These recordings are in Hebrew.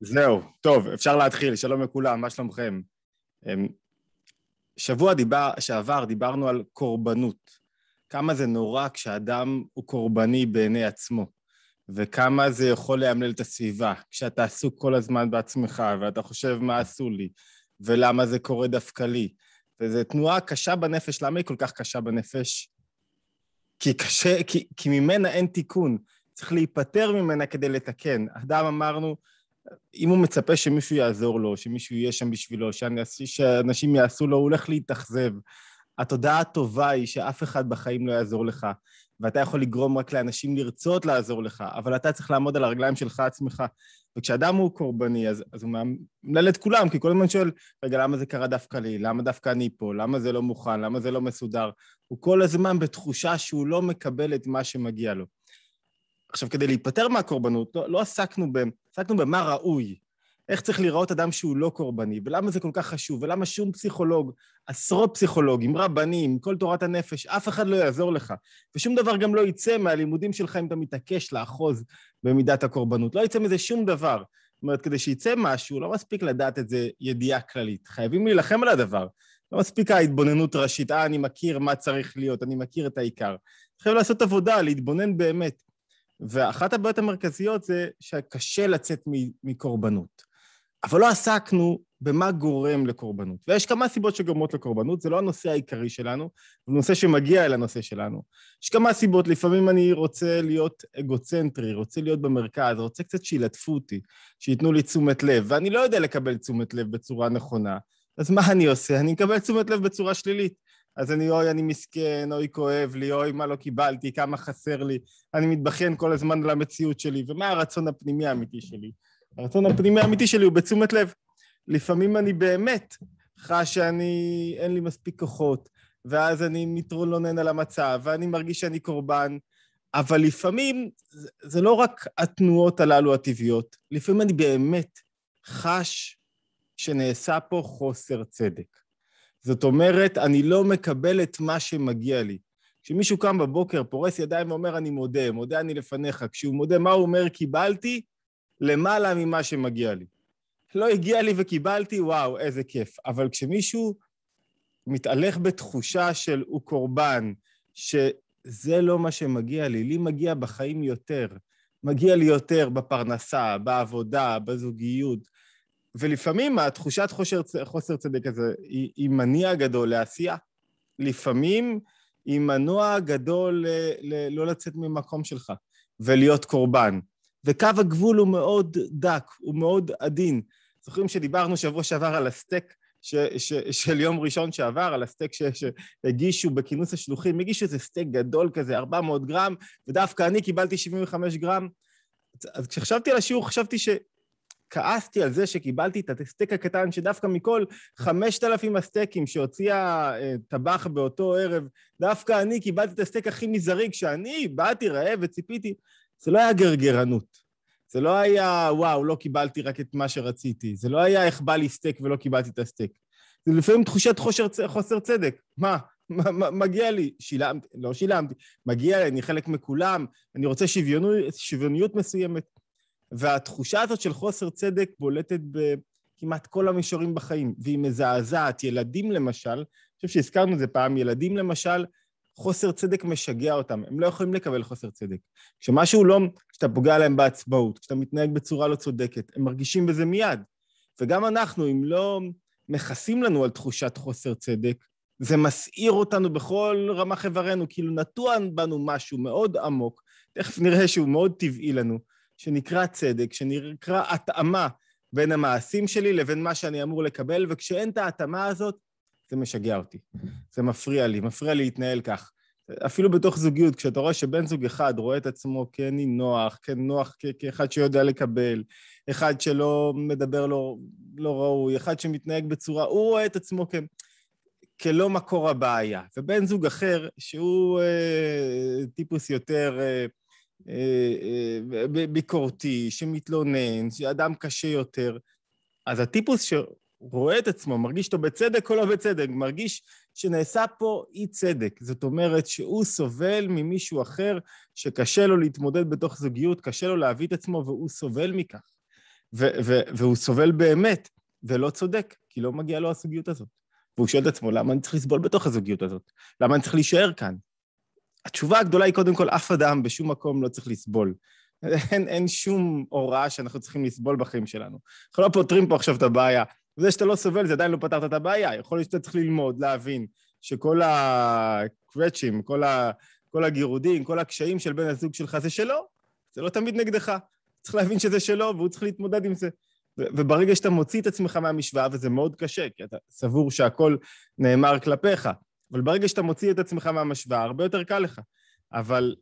זהו, טוב, אפשר להתחיל, שלום לכולם, מה שלומכם? אמ, שבוע דיבר, שעבר דיברנו על קורבנות, כמה זה נורא כשאדם הוא קורבני בעיני עצמו, וכמה זה יכול לאמלל את הסביבה, כשאתה עסוק כל הזמן בעצמך, ואתה חושב מה עשו לי, ולמה זה קורה דווקא לי, וזו תנועה קשה בנפש, למה היא כל כך קשה בנפש? כי קשה, כי, כי ממנה אין תיקון, צריך להיפטר ממנה כדי לתקן. אדם אמרנו, אם הוא מצפה שמישהו יעזור לו, שמישהו יהיה שם בשבילו, שאנשים יעשו לו, הוא הולך להתאכזב. התודעה הטובה היא שאף אחד בחיים לא יעזור לך, ואתה יכול לגרום רק לאנשים לרצות לעזור לך, אבל אתה צריך לעמוד על הרגליים שלך עצמך. וכשאדם הוא קורבני, אז, אז הוא מאמלל את כולם, כי כל הזמן שואל, רגע, למה זה קרה דווקא לי? למה דווקא אני פה? למה זה לא מוכן? למה זה לא מסודר? הוא כל הזמן בתחושה שהוא לא מקבל את מה שמגיע לו. עכשיו, כדי להיפטר מהקורבנות, לא, לא עסקנו ב... עסקנו במה ראוי. איך צריך להיראות אדם שהוא לא קורבני, ולמה זה כל כך חשוב, ולמה שום פסיכולוג, עשרות פסיכולוגים, רבנים, כל תורת הנפש, אף אחד לא יעזור לך. ושום דבר גם לא יצא מהלימודים שלך אם אתה מתעקש לאחוז במידת הקורבנות. לא יצא מזה שום דבר. זאת אומרת, כדי שיצא משהו, לא מספיק לדעת את זה ידיעה כללית. חייבים להילחם על הדבר. לא מספיק ההתבוננות ראשית, אה, אני מכיר מה צריך להיות, אני מכיר את העיקר. חייב לעשות עבודה, להתבונן באמת. ואחת הבעיות המרכזיות זה שקשה לצאת מקורבנות. אבל לא עסקנו במה גורם לקורבנות. ויש כמה סיבות שגורמות לקורבנות, זה לא הנושא העיקרי שלנו, זה נושא שמגיע אל הנושא שלנו. יש כמה סיבות, לפעמים אני רוצה להיות אגוצנטרי, רוצה להיות במרכז, רוצה קצת שילטפו אותי, שייתנו לי תשומת לב, ואני לא יודע לקבל תשומת לב בצורה נכונה, אז מה אני עושה? אני מקבל תשומת לב בצורה שלילית. אז אני אוי אני מסכן, אוי כואב לי, אוי מה לא קיבלתי, כמה חסר לי, אני מתבכיין כל הזמן על המציאות שלי, ומה הרצון הפנימי האמיתי שלי? הרצון הפנימי האמיתי שלי הוא בתשומת לב. לפעמים אני באמת חש שאני, אין לי מספיק כוחות, ואז אני מתרולונן על המצב, ואני מרגיש שאני קורבן, אבל לפעמים זה, זה לא רק התנועות הללו הטבעיות, לפעמים אני באמת חש שנעשה פה חוסר צדק. זאת אומרת, אני לא מקבל את מה שמגיע לי. כשמישהו קם בבוקר, פורס ידיים ואומר, אני מודה, מודה אני לפניך, כשהוא מודה, מה הוא אומר? קיבלתי למעלה ממה שמגיע לי. לא הגיע לי וקיבלתי, וואו, איזה כיף. אבל כשמישהו מתהלך בתחושה של הוא קורבן, שזה לא מה שמגיע לי, לי מגיע בחיים יותר. מגיע לי יותר בפרנסה, בעבודה, בזוגיות, ולפעמים התחושת חושר, חוסר צדק הזה היא, היא מניע גדול לעשייה. לפעמים היא מנוע גדול ל, ל, לא לצאת ממקום שלך ולהיות קורבן. וקו הגבול הוא מאוד דק, הוא מאוד עדין. זוכרים שדיברנו שבוע שעבר על הסטייק ש, ש, של יום ראשון שעבר, על הסטייק ש, שהגישו בכינוס השלוחים, הגישו איזה סטייק גדול כזה, 400 גרם, ודווקא אני קיבלתי 75 גרם. אז כשחשבתי על השיעור, חשבתי ש, כעסתי על זה שקיבלתי את הסטייק הקטן, שדווקא מכל 5,000 הסטייקים שהוציאה אה, טבח באותו ערב, דווקא אני קיבלתי את הסטייק הכי מזערי, כשאני באתי רעב וציפיתי. זה לא היה גרגרנות. זה לא היה, וואו, לא קיבלתי רק את מה שרציתי. זה לא היה איך בא לי סטייק ולא קיבלתי את הסטייק. זה לפעמים תחושת חושר, חוסר צדק. מה? מגיע לי, שילמתי, לא שילמתי, מגיע לי, אני חלק מכולם, אני רוצה שוויונו, שוויוניות מסוימת. והתחושה הזאת של חוסר צדק בולטת בכמעט כל המישורים בחיים, והיא מזעזעת. ילדים למשל, אני חושב שהזכרנו את זה פעם, ילדים למשל, חוסר צדק משגע אותם, הם לא יכולים לקבל חוסר צדק. כשמשהו לא, כשאתה פוגע להם בעצמאות, כשאתה מתנהג בצורה לא צודקת, הם מרגישים בזה מיד. וגם אנחנו, אם לא מכסים לנו על תחושת חוסר צדק, זה מסעיר אותנו בכל רמ"ח איברנו, כאילו נטוע בנו משהו מאוד עמוק, תכף נראה שהוא מאוד טבעי לנו, שנקרא צדק, שנקרא התאמה בין המעשים שלי לבין מה שאני אמור לקבל, וכשאין את ההתאמה הזאת, זה משגע אותי. זה מפריע לי, מפריע לי להתנהל כך. אפילו בתוך זוגיות, כשאתה רואה שבן זוג אחד רואה את עצמו כני כן נוח, כנוח, כן כ- כאחד שיודע לקבל, אחד שלא מדבר לא, לא ראוי, אחד שמתנהג בצורה, הוא רואה את עצמו כ... כלא מקור הבעיה. ובן זוג אחר, שהוא אה, טיפוס יותר... אה, אה, אה, ביקורתי, שמתלונן, שאדם קשה יותר, אז הטיפוס שרואה את עצמו, מרגיש אותו בצדק או לא בצדק, מרגיש שנעשה פה אי צדק. זאת אומרת שהוא סובל ממישהו אחר שקשה לו להתמודד בתוך זוגיות, קשה לו להביא את עצמו והוא סובל מכך. והוא סובל באמת, ולא צודק, כי לא מגיעה לו הזוגיות הזאת. והוא שואל את עצמו, למה אני צריך לסבול בתוך הזוגיות הזאת? למה אני צריך להישאר כאן? התשובה הגדולה היא קודם כל, אף אדם בשום מקום לא צריך לסבול. אין, אין שום הוראה שאנחנו צריכים לסבול בחיים שלנו. אנחנו לא פותרים פה עכשיו את הבעיה. זה שאתה לא סובל, זה עדיין לא פתרת את הבעיה. יכול להיות שאתה צריך ללמוד, להבין, שכל הקוואצ'ים, כל, ה... כל הגירודים, כל הקשיים של בן הזוג שלך זה שלו, זה לא תמיד נגדך. צריך להבין שזה שלו והוא צריך להתמודד עם זה. וברגע שאתה מוציא את עצמך מהמשוואה, וזה מאוד קשה, כי אתה סבור שהכל נאמר כלפיך, אבל ברגע שאתה מוציא את עצמך מהמשוואה, הרבה יותר קל לך. אבל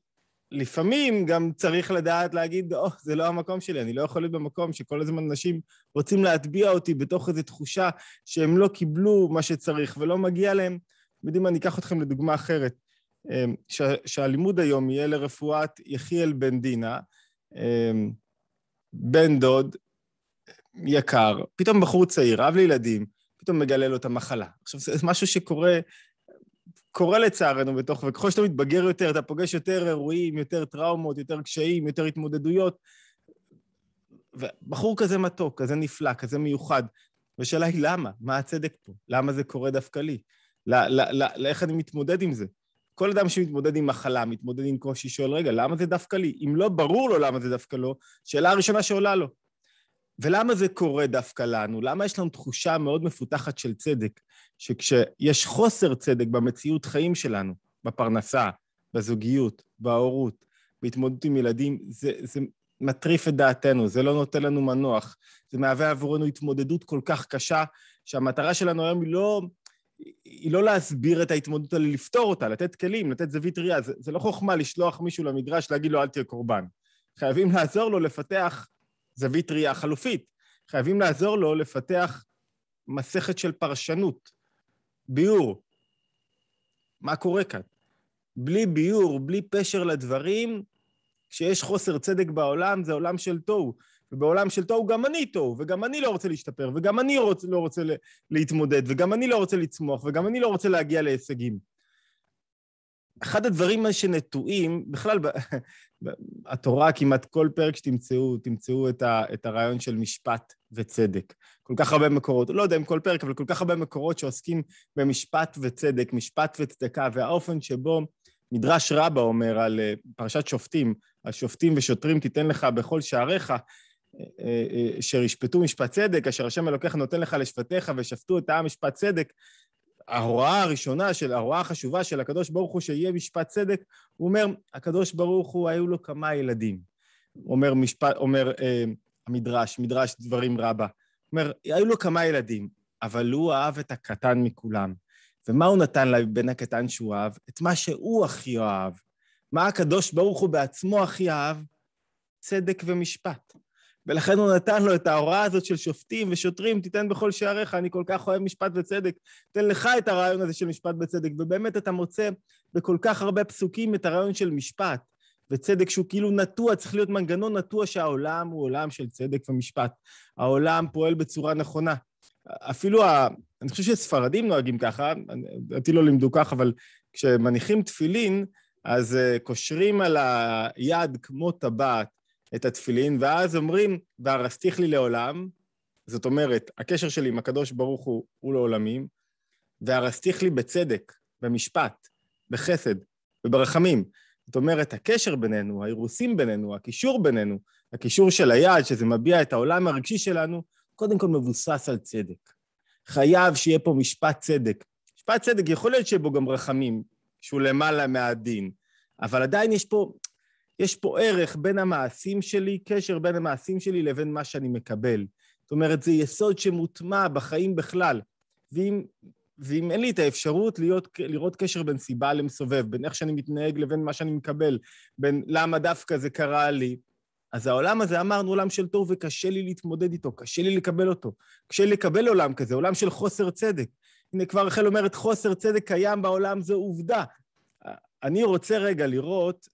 לפעמים גם צריך לדעת להגיד, או, oh, זה לא המקום שלי, אני לא יכול להיות במקום שכל הזמן אנשים רוצים להטביע אותי בתוך איזו תחושה שהם לא קיבלו מה שצריך ולא מגיע להם. אתם יודעים מה, אני אקח אתכם לדוגמה אחרת. אמ, שה, שהלימוד היום יהיה לרפואת יחיאל בן דינה, אמ, בן דוד יקר, פתאום בחור צעיר, אב לילדים, פתאום מגלה לו את המחלה. עכשיו, זה משהו שקורה קורה לצערנו בתוך, וככל שאתה מתבגר יותר, אתה פוגש יותר אירועים, יותר טראומות, יותר קשיים, יותר התמודדויות. ובחור כזה מתוק, כזה נפלא, כזה מיוחד. והשאלה היא למה? מה הצדק פה? למה זה קורה דווקא לי? לא, איך אני מתמודד עם זה? כל אדם שמתמודד עם מחלה, מתמודד עם קושי, שואל, רגע, למה זה דווקא לי? אם לא ברור לו למה זה דווקא לו, שאלה הראשונה שעולה לו. ולמה זה קורה דווקא לנו? למה יש לנו תחושה מאוד מפותחת של צדק, שכשיש חוסר צדק במציאות חיים שלנו, בפרנסה, בזוגיות, בהורות, בהתמודדות עם ילדים, זה, זה מטריף את דעתנו, זה לא נותן לנו מנוח, זה מהווה עבורנו התמודדות כל כך קשה, שהמטרה שלנו היום היא לא, היא לא להסביר את ההתמודדות, אלא לפתור אותה, לתת כלים, לתת זווית ראייה. זה, זה לא חוכמה לשלוח מישהו למגרש, להגיד לו אל תהיה קורבן. חייבים לעזור לו לפתח זווית ראייה חלופית. חייבים לעזור לו לפתח מסכת של פרשנות, ביור. מה קורה כאן? בלי ביור, בלי פשר לדברים, כשיש חוסר צדק בעולם, זה עולם של תוהו. ובעולם של תוהו גם אני תוהו, וגם אני לא רוצה להשתפר, וגם אני רוצ, לא רוצה לא להתמודד, וגם אני לא רוצה לצמוח, וגם אני לא רוצה להגיע להישגים. אחד הדברים שנטועים, בכלל התורה כמעט כל פרק שתמצאו, תמצאו את, ה, את הרעיון של משפט וצדק. כל כך הרבה מקורות, לא יודע אם כל פרק, אבל כל כך הרבה מקורות שעוסקים במשפט וצדק, משפט וצדקה, והאופן שבו מדרש רבה אומר על אה, פרשת שופטים, על שופטים ושוטרים תיתן לך בכל שעריך, אה, אה, אשר ישפטו משפט צדק, אשר השם אלוקיך נותן לך לשפטיך ושפטו את העם משפט צדק. ההוראה הראשונה, של ההוראה החשובה של הקדוש ברוך הוא שיהיה משפט צדק, הוא אומר, הקדוש ברוך הוא, היו לו כמה ילדים. אומר, משפט, אומר אה, המדרש, מדרש דברים רבה. אומר, היו לו כמה ילדים, אבל הוא אהב את הקטן מכולם. ומה הוא נתן לבן הקטן שהוא אהב? את מה שהוא הכי אהב. מה הקדוש ברוך הוא בעצמו הכי אהב? צדק ומשפט. ולכן הוא נתן לו את ההוראה הזאת של שופטים ושוטרים, תיתן בכל שעריך, אני כל כך אוהב משפט וצדק, תן לך את הרעיון הזה של משפט וצדק. ובאמת אתה מוצא בכל כך הרבה פסוקים את הרעיון של משפט וצדק, שהוא כאילו נטוע, צריך להיות מנגנון נטוע שהעולם הוא עולם של צדק ומשפט. העולם פועל בצורה נכונה. אפילו, ה... אני חושב שספרדים נוהגים ככה, אותי לא לימדו כך, אבל כשמניחים תפילין, אז אה, קושרים על היד כמו טבעת. את התפילין, ואז אומרים, וארסתיך לי לעולם, זאת אומרת, הקשר שלי עם הקדוש ברוך הוא הוא לעולמים, וארסתיך לי בצדק, במשפט, בחסד וברחמים. זאת אומרת, הקשר בינינו, האירוסים בינינו, הקישור בינינו, הקישור של היד, שזה מביע את העולם הרגשי שלנו, קודם כל מבוסס על צדק. חייב שיהיה פה משפט צדק. משפט צדק, יכול להיות שיהיה בו גם רחמים, שהוא למעלה מהדין, אבל עדיין יש פה יש פה ערך בין המעשים שלי, קשר בין המעשים שלי לבין מה שאני מקבל. זאת אומרת, זה יסוד שמוטמע בחיים בכלל. ואם, ואם אין לי את האפשרות להיות, לראות קשר בין סיבה למסובב, בין איך שאני מתנהג לבין מה שאני מקבל, בין למה דווקא זה קרה לי, אז העולם הזה, אמרנו, עולם של טוב, וקשה לי להתמודד איתו, קשה לי לקבל אותו. קשה לי לקבל עולם כזה, עולם של חוסר צדק. הנה, כבר רחל אומרת, חוסר צדק קיים בעולם, זו עובדה. אני רוצה רגע לראות,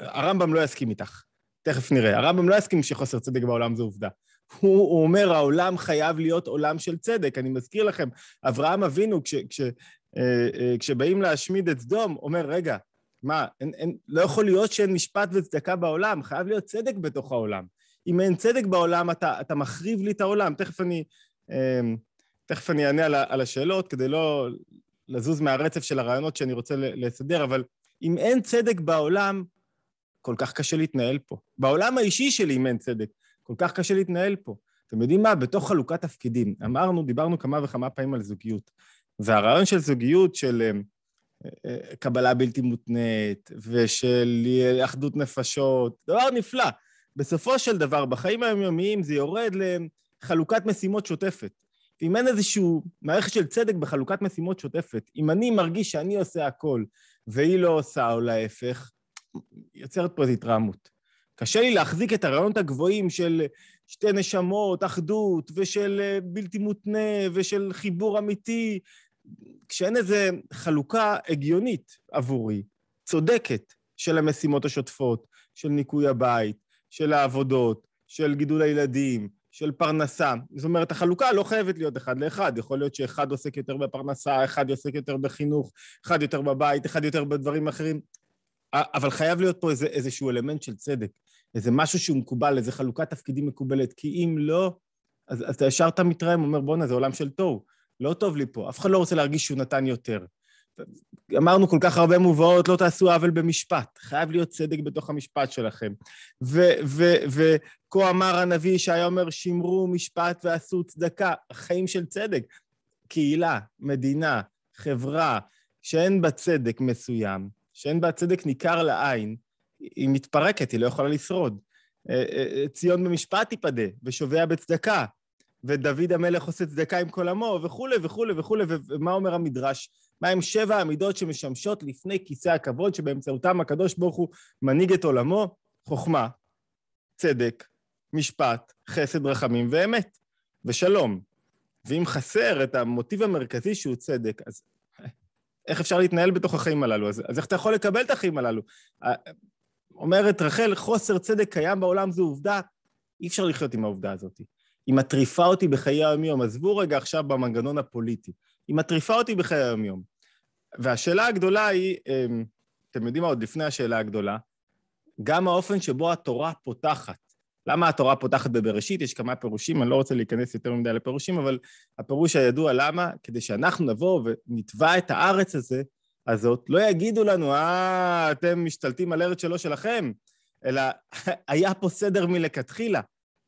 הרמב"ם לא יסכים איתך. תכף נראה. הרמב"ם לא יסכים שחוסר צדק בעולם זה עובדה. הוא, הוא אומר, העולם חייב להיות עולם של צדק. אני מזכיר לכם, אברהם אבינו, כש, כש, אה, אה, כשבאים להשמיד את סדום, אומר, רגע, מה, אין, אין, לא יכול להיות שאין משפט וצדקה בעולם, חייב להיות צדק בתוך העולם. אם אין צדק בעולם, אתה, אתה מחריב לי את העולם. תכף אני, אה, תכף אני אענה על, על השאלות, כדי לא לזוז מהרצף של הרעיונות שאני רוצה לסדר, אבל אם אין צדק בעולם, כל כך קשה להתנהל פה. בעולם האישי שלי, אם אין צדק, כל כך קשה להתנהל פה. אתם יודעים מה? בתוך חלוקת תפקידים. אמרנו, דיברנו כמה וכמה פעמים על זוגיות. והרעיון של זוגיות, של אה, אה, קבלה בלתי מותנית, ושל אחדות נפשות, דבר נפלא. בסופו של דבר, בחיים היומיומיים זה יורד לחלוקת משימות שוטפת. אם אין איזושהי מערכת של צדק בחלוקת משימות שוטפת, אם אני מרגיש שאני עושה הכל והיא לא עושה, או להפך, יוצרת פה איזו התרעמות. קשה לי להחזיק את הרעיונות הגבוהים של שתי נשמות, אחדות, ושל אה, בלתי מותנה, ושל חיבור אמיתי, כשאין איזו חלוקה הגיונית עבורי, צודקת, של המשימות השוטפות, של ניקוי הבית, של העבודות, של גידול הילדים, של פרנסה. זאת אומרת, החלוקה לא חייבת להיות אחד לאחד. יכול להיות שאחד עוסק יותר בפרנסה, אחד עוסק יותר בחינוך, אחד יותר בבית, אחד יותר בדברים אחרים. אבל חייב להיות פה איזה, איזשהו אלמנט של צדק, איזה משהו שהוא מקובל, איזה חלוקת תפקידים מקובלת, כי אם לא, אז, אז אתה ישר אתה מתרעם, אומר, בואנה, זה עולם של תוהו, לא טוב לי פה, אף אחד לא רוצה להרגיש שהוא נתן יותר. אמרנו כל כך הרבה מובאות, לא תעשו עוול במשפט. חייב להיות צדק בתוך המשפט שלכם. וכה אמר הנביא ישעיה אומר, שמרו משפט ועשו צדקה. חיים של צדק. קהילה, מדינה, חברה, שאין בה צדק מסוים, שאין בה צדק ניכר לעין, היא מתפרקת, היא לא יכולה לשרוד. אה, אה, אה, ציון במשפט תיפדה, ושובע בצדקה, ודוד המלך עושה צדקה עם כל עמו, וכולי וכולי וכולי, ומה אומר המדרש? מהם שבע המידות שמשמשות לפני כיסא הכבוד, שבאמצעותם הקדוש ברוך הוא מנהיג את עולמו? חוכמה, צדק, משפט, חסד, רחמים ואמת, ושלום. ואם חסר את המוטיב המרכזי שהוא צדק, אז איך אפשר להתנהל בתוך החיים הללו? אז, אז איך אתה יכול לקבל את החיים הללו? אומרת רחל, חוסר צדק קיים בעולם זו עובדה, אי אפשר לחיות עם העובדה הזאת. היא מטריפה אותי בחיי היום-יום. עזבו רגע עכשיו במנגנון הפוליטי. היא מטריפה אותי בחיי היום-יום. והשאלה הגדולה היא, אמ, אתם יודעים מה, עוד לפני השאלה הגדולה, גם האופן שבו התורה פותחת למה התורה פותחת בבראשית? יש כמה פירושים, אני לא רוצה להיכנס יותר מדי לפירושים, אבל הפירוש הידוע למה, כדי שאנחנו נבוא ונתבע את הארץ הזה, הזאת, לא יגידו לנו, אה, אתם משתלטים על ארץ שלא שלכם, אלא היה פה סדר מלכתחילה,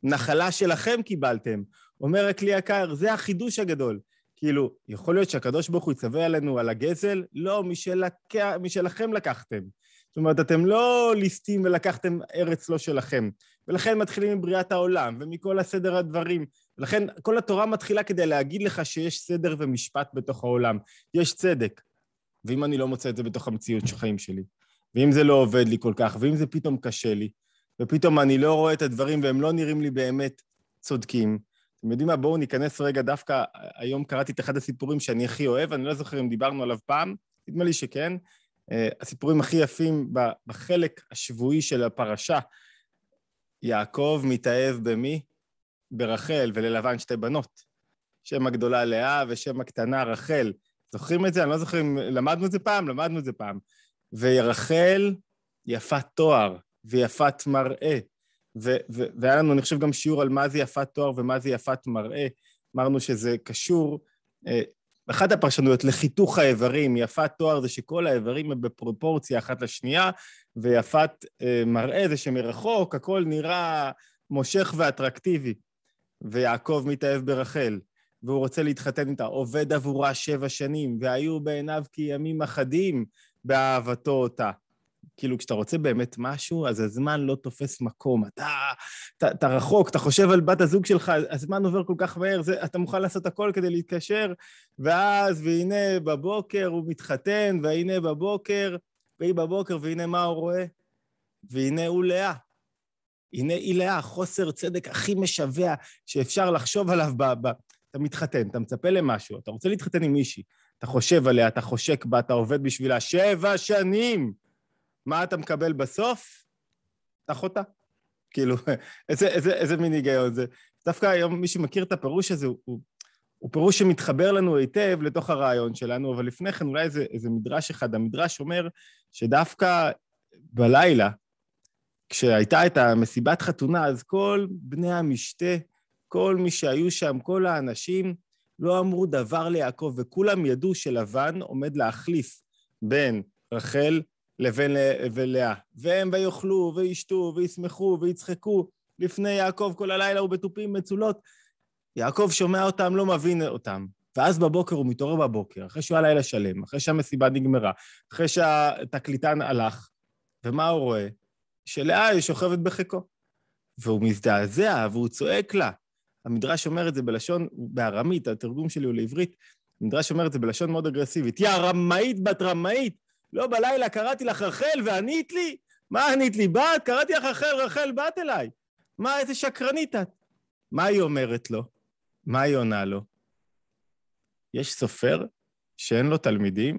נחלה שלכם קיבלתם. אומר הכלי יקר, זה החידוש הגדול. כאילו, יכול להיות שהקדוש ברוך הוא יצווה עלינו על הגזל? לא, משלק... משלכם לקחתם. זאת אומרת, אתם לא ליסטים ולקחתם ארץ לא שלכם. ולכן מתחילים עם בריאת העולם, ומכל הסדר הדברים. ולכן כל התורה מתחילה כדי להגיד לך שיש סדר ומשפט בתוך העולם. יש צדק. ואם אני לא מוצא את זה בתוך המציאות של החיים שלי, ואם זה לא עובד לי כל כך, ואם זה פתאום קשה לי, ופתאום אני לא רואה את הדברים והם לא נראים לי באמת צודקים, אתם יודעים מה? בואו ניכנס רגע, דווקא היום קראתי את אחד הסיפורים שאני הכי אוהב, אני לא זוכר אם דיברנו עליו פעם, נדמה לי שכן. אה, הסיפורים הכי יפים בחלק השבועי של הפרשה, יעקב מתאהב במי? ברחל, וללבן שתי בנות. שם הגדולה לאה ושם הקטנה רחל. זוכרים את זה? אני לא זוכר אם למדנו את זה פעם, למדנו את זה פעם. ורחל יפת תואר ויפת מראה. ו- ו- והיה לנו, אני חושב, גם שיעור על מה זה יפת תואר ומה זה יפת מראה. אמרנו שזה קשור, אה, אחת הפרשנויות לחיתוך האיברים, יפת תואר זה שכל האיברים הם בפרופורציה אחת לשנייה, ויפת אה, מראה זה שמרחוק הכל נראה מושך ואטרקטיבי. ויעקב מתאהב ברחל, והוא רוצה להתחתן איתה, עובד עבורה שבע שנים, והיו בעיניו כימים אחדים באהבתו אותה. כאילו, כשאתה רוצה באמת משהו, אז הזמן לא תופס מקום. אתה, אתה, אתה רחוק, אתה חושב על בת הזוג שלך, הזמן עובר כל כך מהר, זה, אתה מוכן לעשות הכל כדי להתקשר, ואז, והנה בבוקר הוא מתחתן, והנה בבוקר, והיא בבוקר, והנה מה הוא רואה? והנה הוא לאה. הנה היא לאה, חוסר צדק הכי משווע שאפשר לחשוב עליו ב... ב אתה מתחתן, אתה מצפה למשהו, אתה רוצה להתחתן עם מישהי, אתה חושב עליה, אתה חושק בה, אתה עובד בשבילה שבע שנים. מה אתה מקבל בסוף? אחותה. כאילו, איזה, איזה, איזה מין היגיון זה. דווקא היום מי שמכיר את הפירוש הזה, הוא, הוא, הוא פירוש שמתחבר לנו היטב לתוך הרעיון שלנו, אבל לפני כן אולי איזה, איזה מדרש אחד. המדרש אומר שדווקא בלילה, כשהייתה את המסיבת חתונה, אז כל בני המשתה, כל מי שהיו שם, כל האנשים, לא אמרו דבר ליעקב, וכולם ידעו שלבן עומד להחליף בין רחל לבין לאה. והם ויאכלו, וישתו, וישמחו, ויצחקו. לפני יעקב כל הלילה ובתופים מצולות. יעקב שומע אותם, לא מבין אותם. ואז בבוקר הוא מתעורר בבוקר, אחרי שהוא היה לילה שלם, אחרי שהמסיבה נגמרה, אחרי שהתקליטן הלך, ומה הוא רואה? שלאה היא שוכבת בחיקו. והוא מזדעזע, והוא צועק לה. המדרש אומר את זה בלשון, בארמית, התרגום שלי הוא לעברית, המדרש אומר את זה בלשון מאוד אגרסיבית. יא רמאית בת רמאית, לא בלילה קראתי לך רחל וענית לי? מה ענית לי? באת? קראתי לך רחל, רחל, באת אליי. מה, איזה שקרנית את? מה היא אומרת לו? מה היא עונה לו? יש סופר שאין לו תלמידים?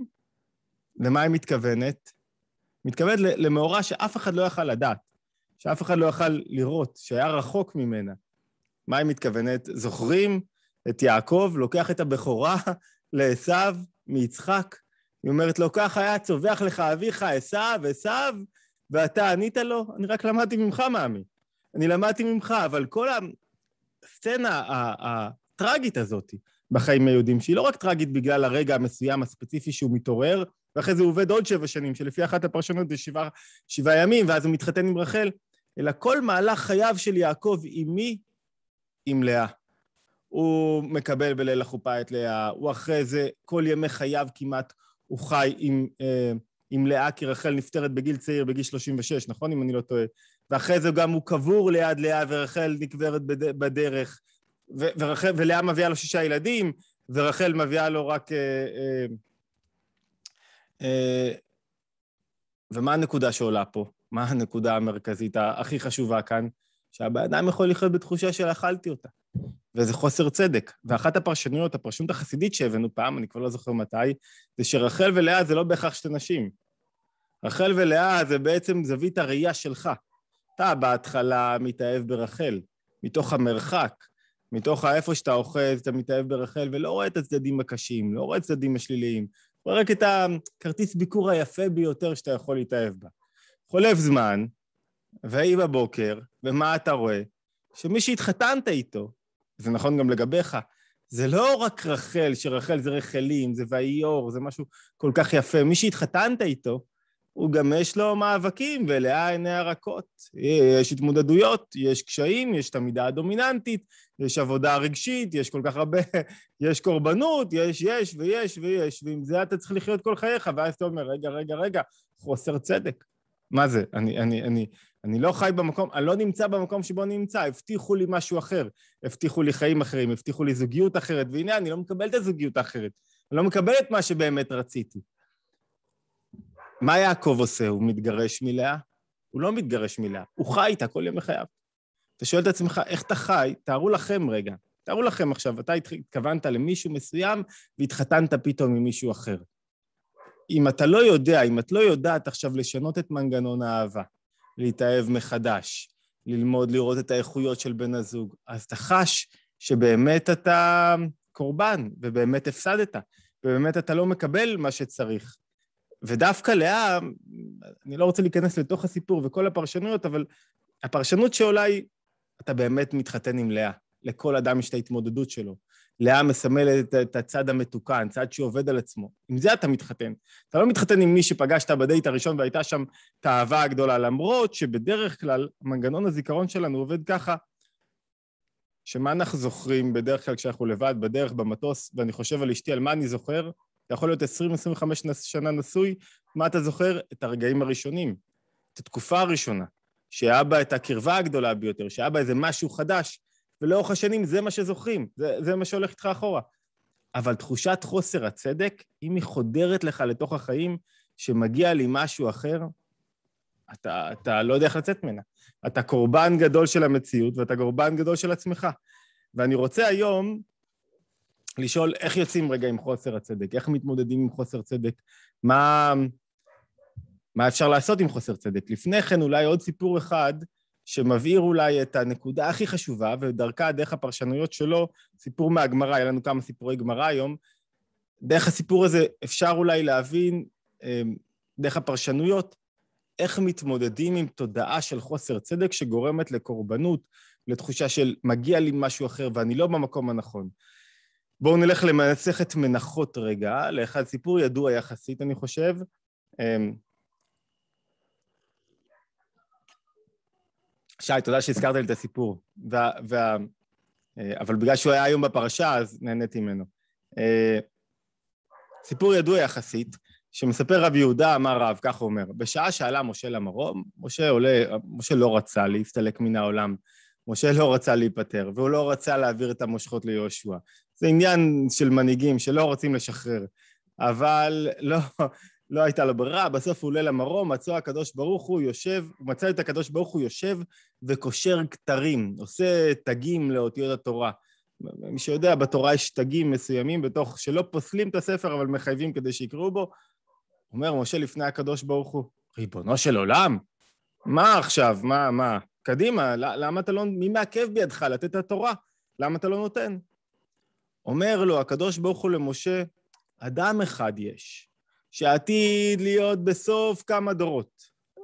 למה היא מתכוונת? מתכוונת למאורע שאף אחד לא יכל לדעת, שאף אחד לא יכל לראות, שהיה רחוק ממנה. מה היא מתכוונת? זוכרים את יעקב לוקח את הבכורה לעשו מיצחק? היא אומרת לו, ככה היה צווח לך אביך עשיו, עשיו, ואתה ענית לו, אני רק למדתי ממך, מאמי. אני למדתי ממך, אבל כל הסצנה הטראגית הזאת בחיים היהודים, שהיא לא רק טראגית בגלל הרגע המסוים הספציפי שהוא מתעורר, ואחרי זה הוא עובד עוד שבע שנים, שלפי אחת הפרשנות זה שבעה שבע ימים, ואז הוא מתחתן עם רחל, אלא כל מהלך חייו של יעקב עם מי? עם לאה. הוא מקבל בליל החופה את לאה, הוא אחרי זה כל ימי חייו כמעט הוא חי עם, אה, עם לאה, כי רחל נפטרת בגיל צעיר, בגיל 36, נכון? אם אני לא טועה. ואחרי זה גם הוא קבור ליד לאה, ורחל נקברת בד... בדרך, ו... ורחל... ולאה מביאה לו שישה ילדים, ורחל מביאה לו רק... אה, אה, ומה הנקודה שעולה פה? מה הנקודה המרכזית הכי חשובה כאן? שהבן אדם יכול לחיות בתחושה של אכלתי אותה. וזה חוסר צדק. ואחת הפרשנויות, הפרשנות החסידית שהבאנו פעם, אני כבר לא זוכר מתי, זה שרחל ולאה זה לא בהכרח שתי נשים. רחל ולאה זה בעצם זווית הראייה שלך. אתה בהתחלה מתאהב ברחל, מתוך המרחק, מתוך האיפה שאתה אוחז, אתה מתאהב ברחל, ולא רואה את הצדדים הקשים, לא רואה את הצדדים השליליים, רואה רק את הכרטיס ביקור היפה ביותר שאתה יכול להתאהב בה. חולף זמן, והיא בבוקר, ומה אתה רואה? שמי שהתחתנת איתו, זה נכון גם לגביך, זה לא רק רחל, שרחל זה רחלים, זה ואיור, זה משהו כל כך יפה. מי שהתחתנת איתו, הוא גם יש לו מאבקים, ולאה עיני הרכות. יש התמודדויות, יש קשיים, יש את המידה הדומיננטית, יש עבודה רגשית, יש כל כך הרבה, יש קורבנות, יש, יש ויש ויש, ועם זה אתה צריך לחיות כל חייך, ואז אתה אומר, רגע, רגע, רגע, חוסר צדק. מה זה? אני, אני, אני, אני לא חי במקום, אני לא נמצא במקום שבו אני נמצא, הבטיחו לי משהו אחר, הבטיחו לי חיים אחרים, הבטיחו לי זוגיות אחרת, והנה, אני לא מקבל את הזוגיות האחרת, אני לא מקבל את מה שבאמת רציתי. מה יעקב עושה? הוא מתגרש מלאה? הוא לא מתגרש מלאה, הוא חי איתה כל יום חייו. אתה שואל את עצמך, איך אתה חי? תארו לכם רגע, תארו לכם עכשיו, אתה התכוונת למישהו מסוים והתחתנת פתאום עם מישהו אחר. אם אתה לא יודע, אם את לא יודעת עכשיו לשנות את מנגנון האהבה, להתאהב מחדש, ללמוד לראות את האיכויות של בן הזוג, אז אתה חש שבאמת אתה קורבן, ובאמת הפסדת, ובאמת אתה לא מקבל מה שצריך. ודווקא לאה, אני לא רוצה להיכנס לתוך הסיפור וכל הפרשנויות, אבל הפרשנות שאולי אתה באמת מתחתן עם לאה. לכל אדם יש את ההתמודדות שלו. לאה מסמלת את הצד המתוקן, צד שעובד על עצמו. עם זה אתה מתחתן. אתה לא מתחתן עם מי שפגשת בדייט הראשון והייתה שם את האהבה הגדולה, למרות שבדרך כלל מנגנון הזיכרון שלנו עובד ככה, שמה אנחנו זוכרים בדרך כלל כשאנחנו לבד בדרך במטוס, ואני חושב על אשתי, על מה אני זוכר? אתה יכול להיות 20-25 שנה נשוי, מה אתה זוכר? את הרגעים הראשונים, את התקופה הראשונה, שהיה בה את הקרבה הגדולה ביותר, שהיה בה איזה משהו חדש. ולאורך השנים זה מה שזוכרים, זה, זה מה שהולך איתך אחורה. אבל תחושת חוסר הצדק, אם היא חודרת לך לתוך החיים, שמגיע לי משהו אחר, אתה, אתה לא יודע איך לצאת ממנה. אתה קורבן גדול של המציאות ואתה קורבן גדול של עצמך. ואני רוצה היום לשאול איך יוצאים רגע עם חוסר הצדק, איך מתמודדים עם חוסר צדק, מה, מה אפשר לעשות עם חוסר צדק. לפני כן, אולי עוד סיפור אחד שמבהיר אולי את הנקודה הכי חשובה, ודרכה, דרך הפרשנויות שלו, סיפור מהגמרא, היה לנו כמה סיפורי גמרא היום, דרך הסיפור הזה אפשר אולי להבין, אמ, דרך הפרשנויות, איך מתמודדים עם תודעה של חוסר צדק שגורמת לקורבנות, לתחושה של מגיע לי משהו אחר ואני לא במקום הנכון. בואו נלך למסכת מנחות רגע, לאחד סיפור ידוע יחסית, אני חושב, אמ, שי, תודה שהזכרת לי את הסיפור. וה, וה, אה, אבל בגלל שהוא היה היום בפרשה, אז נהניתי ממנו. אה, סיפור ידוע יחסית, שמספר רב יהודה, אמר רב, כך הוא אומר, בשעה שעלה משה למרום, משה, עולה, משה לא רצה להסתלק מן העולם, משה לא רצה להיפטר, והוא לא רצה להעביר את המושכות ליהושע. זה עניין של מנהיגים שלא רוצים לשחרר, אבל לא, לא הייתה לו ברירה, בסוף הוא עולה למרום, מצא הקדוש ברוך הוא יושב, הוא מצא את הקדוש ברוך הוא יושב וקושר כתרים, עושה תגים לאותיות התורה. מי שיודע, בתורה יש תגים מסוימים בתוך, שלא פוסלים את הספר אבל מחייבים כדי שיקראו בו. אומר משה לפני הקדוש ברוך הוא, ריבונו של עולם, מה עכשיו? מה, מה? קדימה, למה אתה לא... מי מעכב בידך לתת את התורה? למה אתה לא נותן? אומר לו הקדוש ברוך הוא למשה, אדם אחד יש, שעתיד להיות בסוף כמה דורות.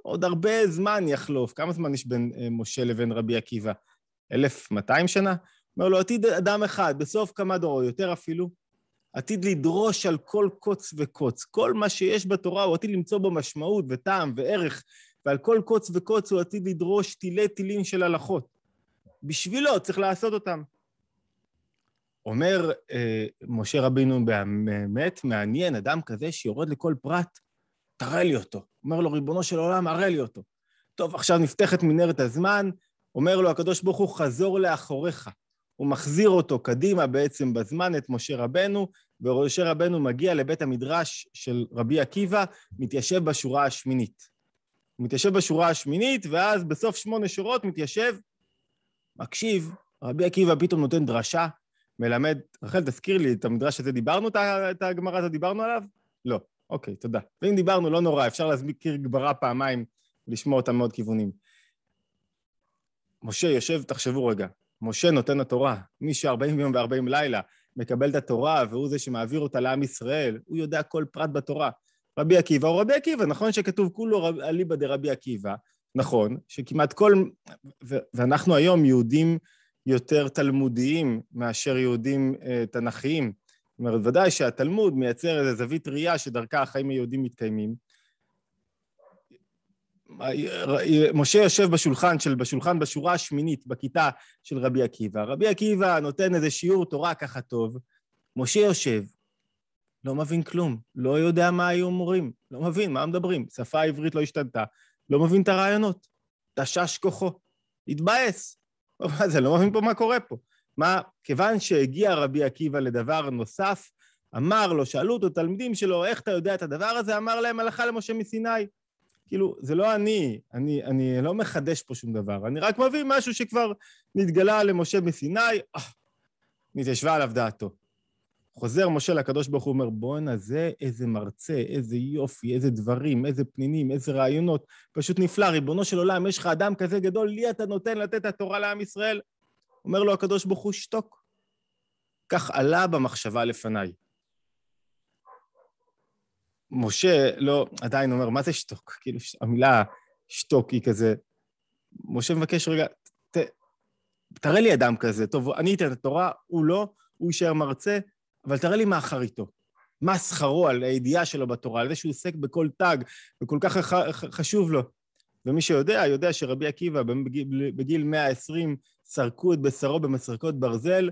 עוד הרבה זמן יחלוף. כמה זמן יש בין אה, משה לבין רבי עקיבא? 1,200 שנה? אומר לו, עתיד אדם אחד, בסוף כמה דורות, יותר אפילו, עתיד לדרוש על כל קוץ וקוץ. כל מה שיש בתורה הוא עתיד למצוא בו משמעות וטעם וערך, ועל כל קוץ וקוץ הוא עתיד לדרוש תילי תילים של הלכות. בשבילו צריך לעשות אותם. אומר אה, משה רבינו, באמת מעניין, אדם כזה שיורד לכל פרט, תראה לי אותו. אומר לו, ריבונו של עולם, הראה לי אותו. טוב, עכשיו נפתחת מנהרת הזמן, אומר לו הקדוש ברוך הוא, חזור לאחוריך. הוא מחזיר אותו קדימה בעצם בזמן, את משה רבנו, ומשה רבנו מגיע לבית המדרש של רבי עקיבא, מתיישב בשורה השמינית. הוא מתיישב בשורה השמינית, ואז בסוף שמונה שורות מתיישב, מקשיב, רבי עקיבא פתאום נותן דרשה, מלמד, רחל, תזכיר לי, את המדרש הזה דיברנו, את הגמרא הזאת דיברנו עליו? לא. אוקיי, תודה. ואם דיברנו, לא נורא, אפשר להזכיר גברה פעמיים ולשמוע אותה מאוד כיוונים. משה יושב, תחשבו רגע, משה נותן התורה, מי ש-40 יום ו-40 לילה מקבל את התורה והוא זה שמעביר אותה לעם ישראל, הוא יודע כל פרט בתורה. רבי עקיבא הוא רבי עקיבא, נכון שכתוב כולו אליבא דרבי עקיבא, נכון, שכמעט כל... ו- ואנחנו היום יהודים יותר תלמודיים מאשר יהודים אה, תנכיים. זאת אומרת, ודאי שהתלמוד מייצר איזו זווית ראייה שדרכה החיים היהודים מתקיימים. משה יושב בשולחן, של, בשולחן בשורה השמינית, בכיתה של רבי עקיבא. רבי עקיבא נותן איזה שיעור תורה ככה טוב, משה יושב, לא מבין כלום, לא יודע מה היו אומרים, לא מבין, מה מדברים? שפה העברית לא השתנתה, לא מבין את הרעיונות. תשש כוחו, התבאס, אז אני לא מבין פה מה קורה פה. מה, כיוון שהגיע רבי עקיבא לדבר נוסף, אמר לו, שאלו אותו תלמידים שלו, איך אתה יודע את הדבר הזה? אמר להם, הלכה למשה מסיני. כאילו, זה לא אני, אני, אני לא מחדש פה שום דבר, אני רק מביא משהו שכבר נתגלה למשה מסיני, אה, נתיישבה עליו דעתו. חוזר משה לקדוש ברוך הוא אומר, בואנה זה איזה מרצה, איזה יופי, איזה דברים, איזה פנינים, איזה רעיונות, פשוט נפלא, ריבונו של עולם, יש לך אדם כזה גדול, לי אתה נותן לתת את התורה לעם ישראל. אומר לו הקדוש ברוך הוא, שתוק. כך עלה במחשבה לפניי. משה לא, עדיין אומר, מה זה שתוק? כאילו, המילה שתוק היא כזה... משה מבקש, רגע, ת, תראה לי אדם כזה, טוב, אני אתן את התורה, הוא לא, הוא יישאר מרצה, אבל תראה לי מה אחריתו. מה שכרו על הידיעה שלו בתורה, על זה שהוא עוסק בכל תג וכל כך חשוב לו. ומי שיודע, יודע שרבי עקיבא בגיל 120 סרקו את בשרו במסרקות ברזל.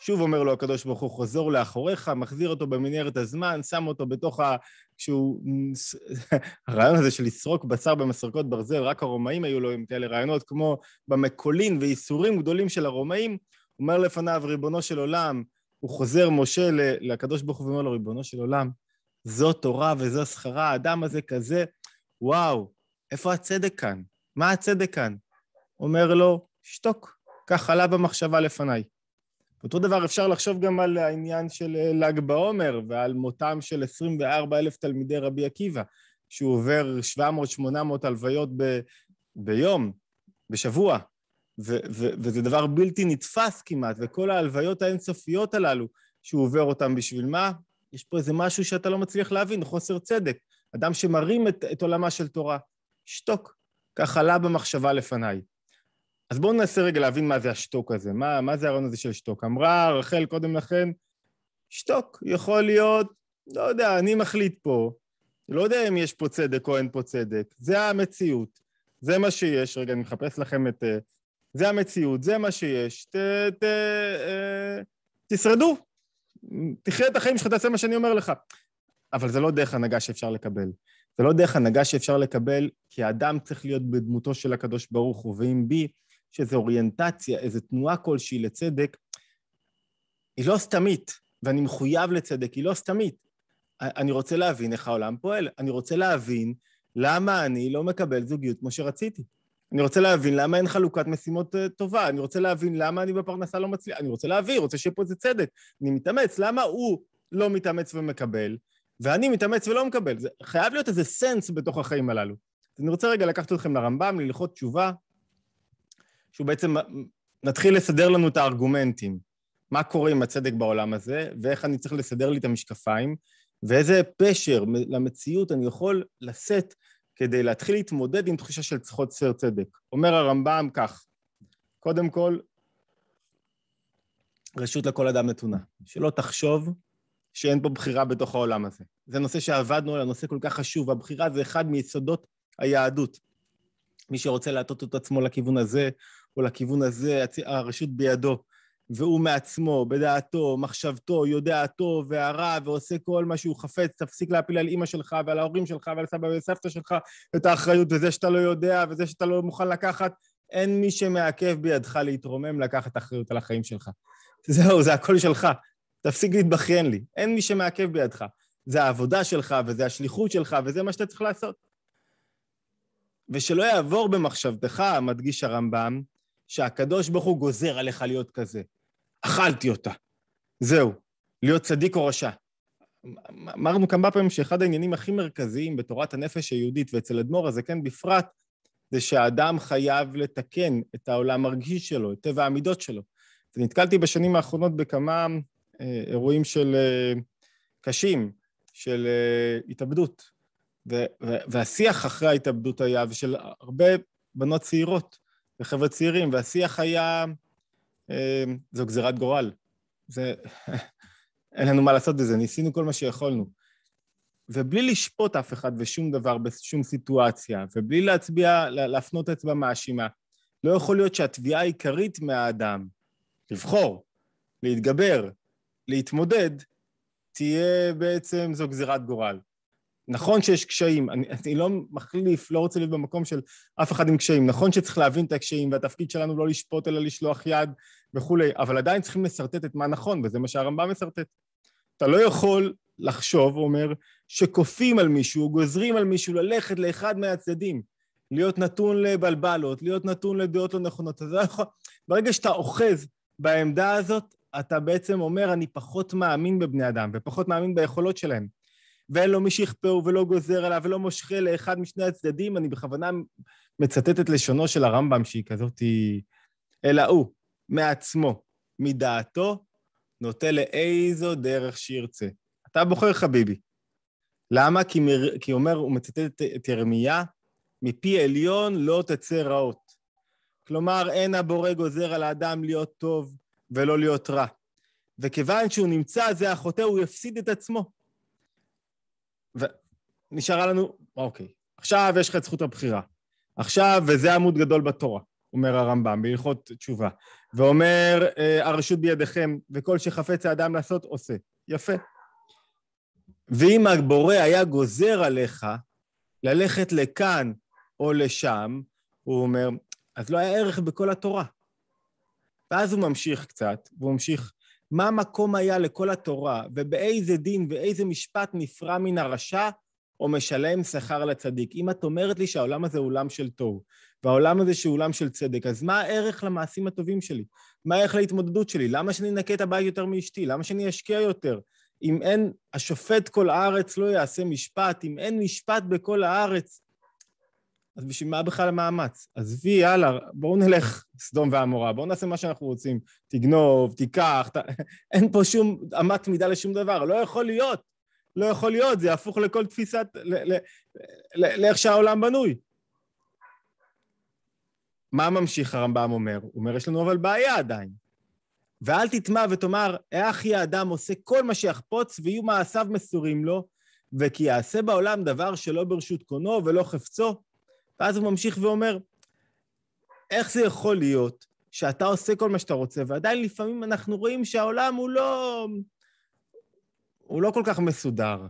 שוב אומר לו הקדוש ברוך הוא, חוזור לאחוריך, מחזיר אותו במנהרת הזמן, שם אותו בתוך ה... כשהוא... הרעיון הזה של לסרוק בשר במסרקות ברזל, רק הרומאים היו לו עם כאלה רעיונות, כמו במקולין ואיסורים גדולים של הרומאים, אומר לפניו, ריבונו של עולם, הוא חוזר, משה, לקדוש ברוך הוא ואומר לו, ריבונו של עולם, זו תורה וזו שכרה, האדם הזה כזה, וואו, איפה הצדק כאן? מה הצדק כאן? אומר לו, שתוק, כך עלה במחשבה לפניי. אותו דבר אפשר לחשוב גם על העניין של אה, ל"ג בעומר ועל מותם של 24 אלף תלמידי רבי עקיבא, שהוא עובר 700-800 הלוויות ב, ביום, בשבוע. ו- ו- וזה דבר בלתי נתפס כמעט, וכל ההלוויות האינסופיות הללו שהוא עובר אותן, בשביל מה? יש פה איזה משהו שאתה לא מצליח להבין, חוסר צדק. אדם שמרים את, את עולמה של תורה, שתוק. כך עלה במחשבה לפניי. אז בואו ננסה רגע להבין מה זה השתוק הזה, מה, מה זה הרעיון הזה של שתוק. אמרה רחל קודם לכן, שתוק, יכול להיות, לא יודע, אני מחליט פה, לא יודע אם יש פה צדק או אין פה צדק, זה המציאות, זה מה שיש. רגע, אני מחפש לכם את אה, זה המציאות, זה מה שיש, ת, ת, ת, אה, תשרדו, תחיה את החיים שלך, תעשה מה שאני אומר לך. אבל זה לא דרך הנהגה שאפשר לקבל. זה לא דרך הנהגה שאפשר לקבל, כי האדם צריך להיות בדמותו של הקדוש ברוך הוא, ואם בי, שאיזו אוריינטציה, איזו תנועה כלשהי לצדק, היא לא סתמית, ואני מחויב לצדק, היא לא סתמית. אני רוצה להבין איך העולם פועל, אני רוצה להבין למה אני לא מקבל זוגיות כמו שרציתי. אני רוצה להבין למה אין חלוקת משימות אה, טובה, אני רוצה להבין למה אני בפרנסה לא מצליח, אני רוצה להבין, רוצה שיהיה פה איזה צדק, אני מתאמץ, למה הוא לא מתאמץ ומקבל, ואני מתאמץ ולא מקבל? זה חייב להיות איזה סנס בתוך החיים הללו. אז אני רוצה רגע לקחת אתכם לרמב"ם, להלכות תשובה, שהוא בעצם נתחיל אה, לסדר לנו את הארגומנטים. מה קורה עם הצדק בעולם הזה, ואיך אני צריך לסדר לי את המשקפיים, ואיזה פשר למציאות אני יכול לשאת כדי להתחיל להתמודד עם תחושה של חוסר צדק. אומר הרמב"ם כך, קודם כל, רשות לכל אדם נתונה. שלא תחשוב שאין פה בחירה בתוך העולם הזה. זה נושא שעבדנו עליו, נושא כל כך חשוב. והבחירה זה אחד מיסודות היהדות. מי שרוצה להטות את עצמו לכיוון הזה או לכיוון הזה, הרשות בידו. והוא מעצמו, בדעתו, מחשבתו, יודע טוב והרע, ועושה כל מה שהוא חפץ, תפסיק להפיל על אימא שלך ועל ההורים שלך ועל סבא וסבתא שלך את האחריות, וזה שאתה לא יודע, וזה שאתה לא מוכן לקחת, אין מי שמעכב בידך להתרומם לקחת אחריות על החיים שלך. זהו, זה הכל שלך. תפסיק להתבכיין לי. אין מי שמעכב בידך. זה העבודה שלך, וזה השליחות שלך, וזה מה שאתה צריך לעשות. ושלא יעבור במחשבתך, מדגיש הרמב"ם, שהקדוש ברוך הוא גוזר עליך להיות כזה. אכלתי אותה. זהו, להיות צדיק או רשע. אמרנו כמה פעמים שאחד העניינים הכי מרכזיים בתורת הנפש היהודית, ואצל אדמו"ר הזה כן בפרט, זה שהאדם חייב לתקן את העולם הרגיש שלו, את טבע העמידות שלו. ונתקלתי בשנים האחרונות בכמה אה, אירועים של אה, קשים, של אה, התאבדות. ו- והשיח אחרי ההתאבדות היה, ושל הרבה בנות צעירות, וחבר'ה צעירים, והשיח היה... אה, זו גזירת גורל. זה... אין לנו מה לעשות בזה, ניסינו כל מה שיכולנו. ובלי לשפוט אף אחד ושום דבר בשום סיטואציה, ובלי להצביע, להפנות אצבע מאשימה, לא יכול להיות שהתביעה העיקרית מהאדם, לבחור, להתגבר, להתמודד, תהיה בעצם זו גזירת גורל. נכון שיש קשיים, אני, אני לא מחליף, לא רוצה להיות במקום של אף אחד עם קשיים. נכון שצריך להבין את הקשיים, והתפקיד שלנו לא לשפוט אלא לשלוח יד וכולי, אבל עדיין צריכים לשרטט את מה נכון, וזה מה שהרמב"ם משרטט. אתה לא יכול לחשוב, הוא אומר, שכופים על מישהו, גוזרים על מישהו ללכת לאחד מהצדדים, להיות נתון לבלבלות, להיות נתון לדעות לא נכונות. אתה לא יכול... ברגע שאתה אוחז בעמדה הזאת, אתה בעצם אומר, אני פחות מאמין בבני אדם, ופחות מאמין ביכולות שלהם. ואין לו מי שיכפהו ולא גוזר עליו ולא מושכה לאחד משני הצדדים, אני בכוונה מצטט את לשונו של הרמב"ם, שהיא כזאת... אלא הוא, מעצמו, מדעתו, נוטה לאיזו דרך שירצה. אתה בוחר, חביבי. למה? כי, מר... כי אומר, הוא מצטט את, את ירמיה, מפי עליון לא תצא רעות. כלומר, אין הבורא גוזר על האדם להיות טוב ולא להיות רע. וכיוון שהוא נמצא זה החוטא, הוא יפסיד את עצמו. ונשארה לנו, אוקיי, עכשיו יש לך את זכות הבחירה. עכשיו, וזה עמוד גדול בתורה, אומר הרמב"ם, בהלכות תשובה. ואומר, אה, הרשות בידיכם, וכל שחפץ האדם לעשות, עושה. יפה. ואם הבורא היה גוזר עליך ללכת לכאן או לשם, הוא אומר, אז לא היה ערך בכל התורה. ואז הוא ממשיך קצת, והוא ממשיך, מה המקום היה לכל התורה, ובאיזה דין ואיזה משפט נפרע מן הרשע, או משלם שכר לצדיק. אם את אומרת לי שהעולם הזה הוא עולם של טוב, והעולם הזה שהוא עולם של צדק, אז מה הערך למעשים הטובים שלי? מה הערך להתמודדות שלי? למה שאני אנקה את הבית יותר מאשתי? למה שאני אשקיע יותר? אם אין, השופט כל הארץ לא יעשה משפט, אם אין משפט בכל הארץ, אז בשביל מה בכלל המאמץ? עזבי, יאללה, בואו נלך סדום ועמורה, בואו נעשה מה שאנחנו רוצים. תגנוב, תיקח, ת... אין פה שום אמת מידה לשום דבר, לא יכול להיות. לא יכול להיות, זה יהפוך לכל תפיסת, לאיך שהעולם בנוי. מה ממשיך הרמב"ם אומר? הוא אומר, יש לנו אבל בעיה עדיין. ואל תטמע ותאמר, האחי האדם עושה כל מה שיחפוץ ויהיו מעשיו מסורים לו, וכי יעשה בעולם דבר שלא ברשות קונו ולא חפצו, ואז הוא ממשיך ואומר, איך זה יכול להיות שאתה עושה כל מה שאתה רוצה, ועדיין לפעמים אנחנו רואים שהעולם הוא לא... הוא לא כל כך מסודר.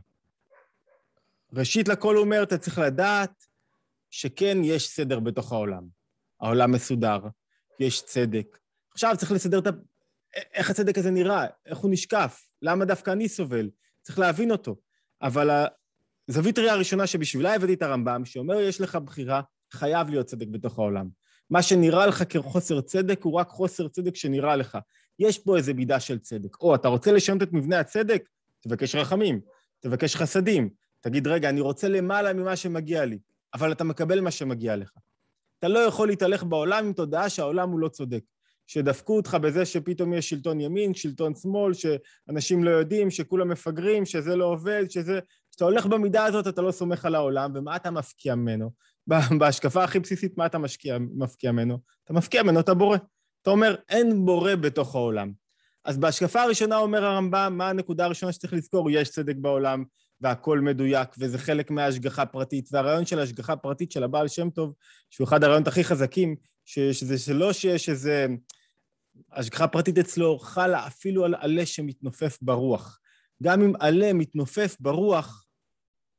ראשית לכל הוא אומר, אתה צריך לדעת שכן יש סדר בתוך העולם. העולם מסודר, יש צדק. עכשיו צריך לסדר את ה... איך הצדק הזה נראה, איך הוא נשקף, למה דווקא אני סובל, צריך להבין אותו. אבל זווית ראייה ראשונה שבשבילה הבאתי את הרמב"ם, שאומר יש לך בחירה, חייב להיות צדק בתוך העולם. מה שנראה לך כחוסר צדק הוא רק חוסר צדק שנראה לך. יש פה איזו מידה של צדק. או, אתה רוצה לשנות את מבנה הצדק? תבקש רחמים, תבקש חסדים. תגיד, רגע, אני רוצה למעלה ממה שמגיע לי, אבל אתה מקבל מה שמגיע לך. אתה לא יכול להתהלך בעולם עם תודעה שהעולם הוא לא צודק. שדפקו אותך בזה שפתאום יש שלטון ימין, שלטון שמאל, שאנשים לא יודעים, שכולם מפגרים, שזה לא עובד, שזה... כשאתה הולך במידה הזאת, אתה לא סומך על העולם, ומה אתה מפקיע ממנו? בהשקפה הכי בסיסית, מה אתה משקיע, מפקיע ממנו? אתה מפקיע ממנו את הבורא. אתה אומר, אין בורא בתוך העולם. אז בהשקפה הראשונה אומר הרמב"ם, מה הנקודה הראשונה שצריך לזכור? יש צדק בעולם, והכול מדויק, וזה חלק מההשגחה הפרטית. והרעיון של ההשגחה פרטית של הבעל שם טוב, שהוא אחד הרעיונות הכי חזקים, שזה שלא שיש איזה... השגחה פרטית אצלו חלה אפילו על עלה שמתנופף ברוח. גם אם עלה מתנופף ברוח,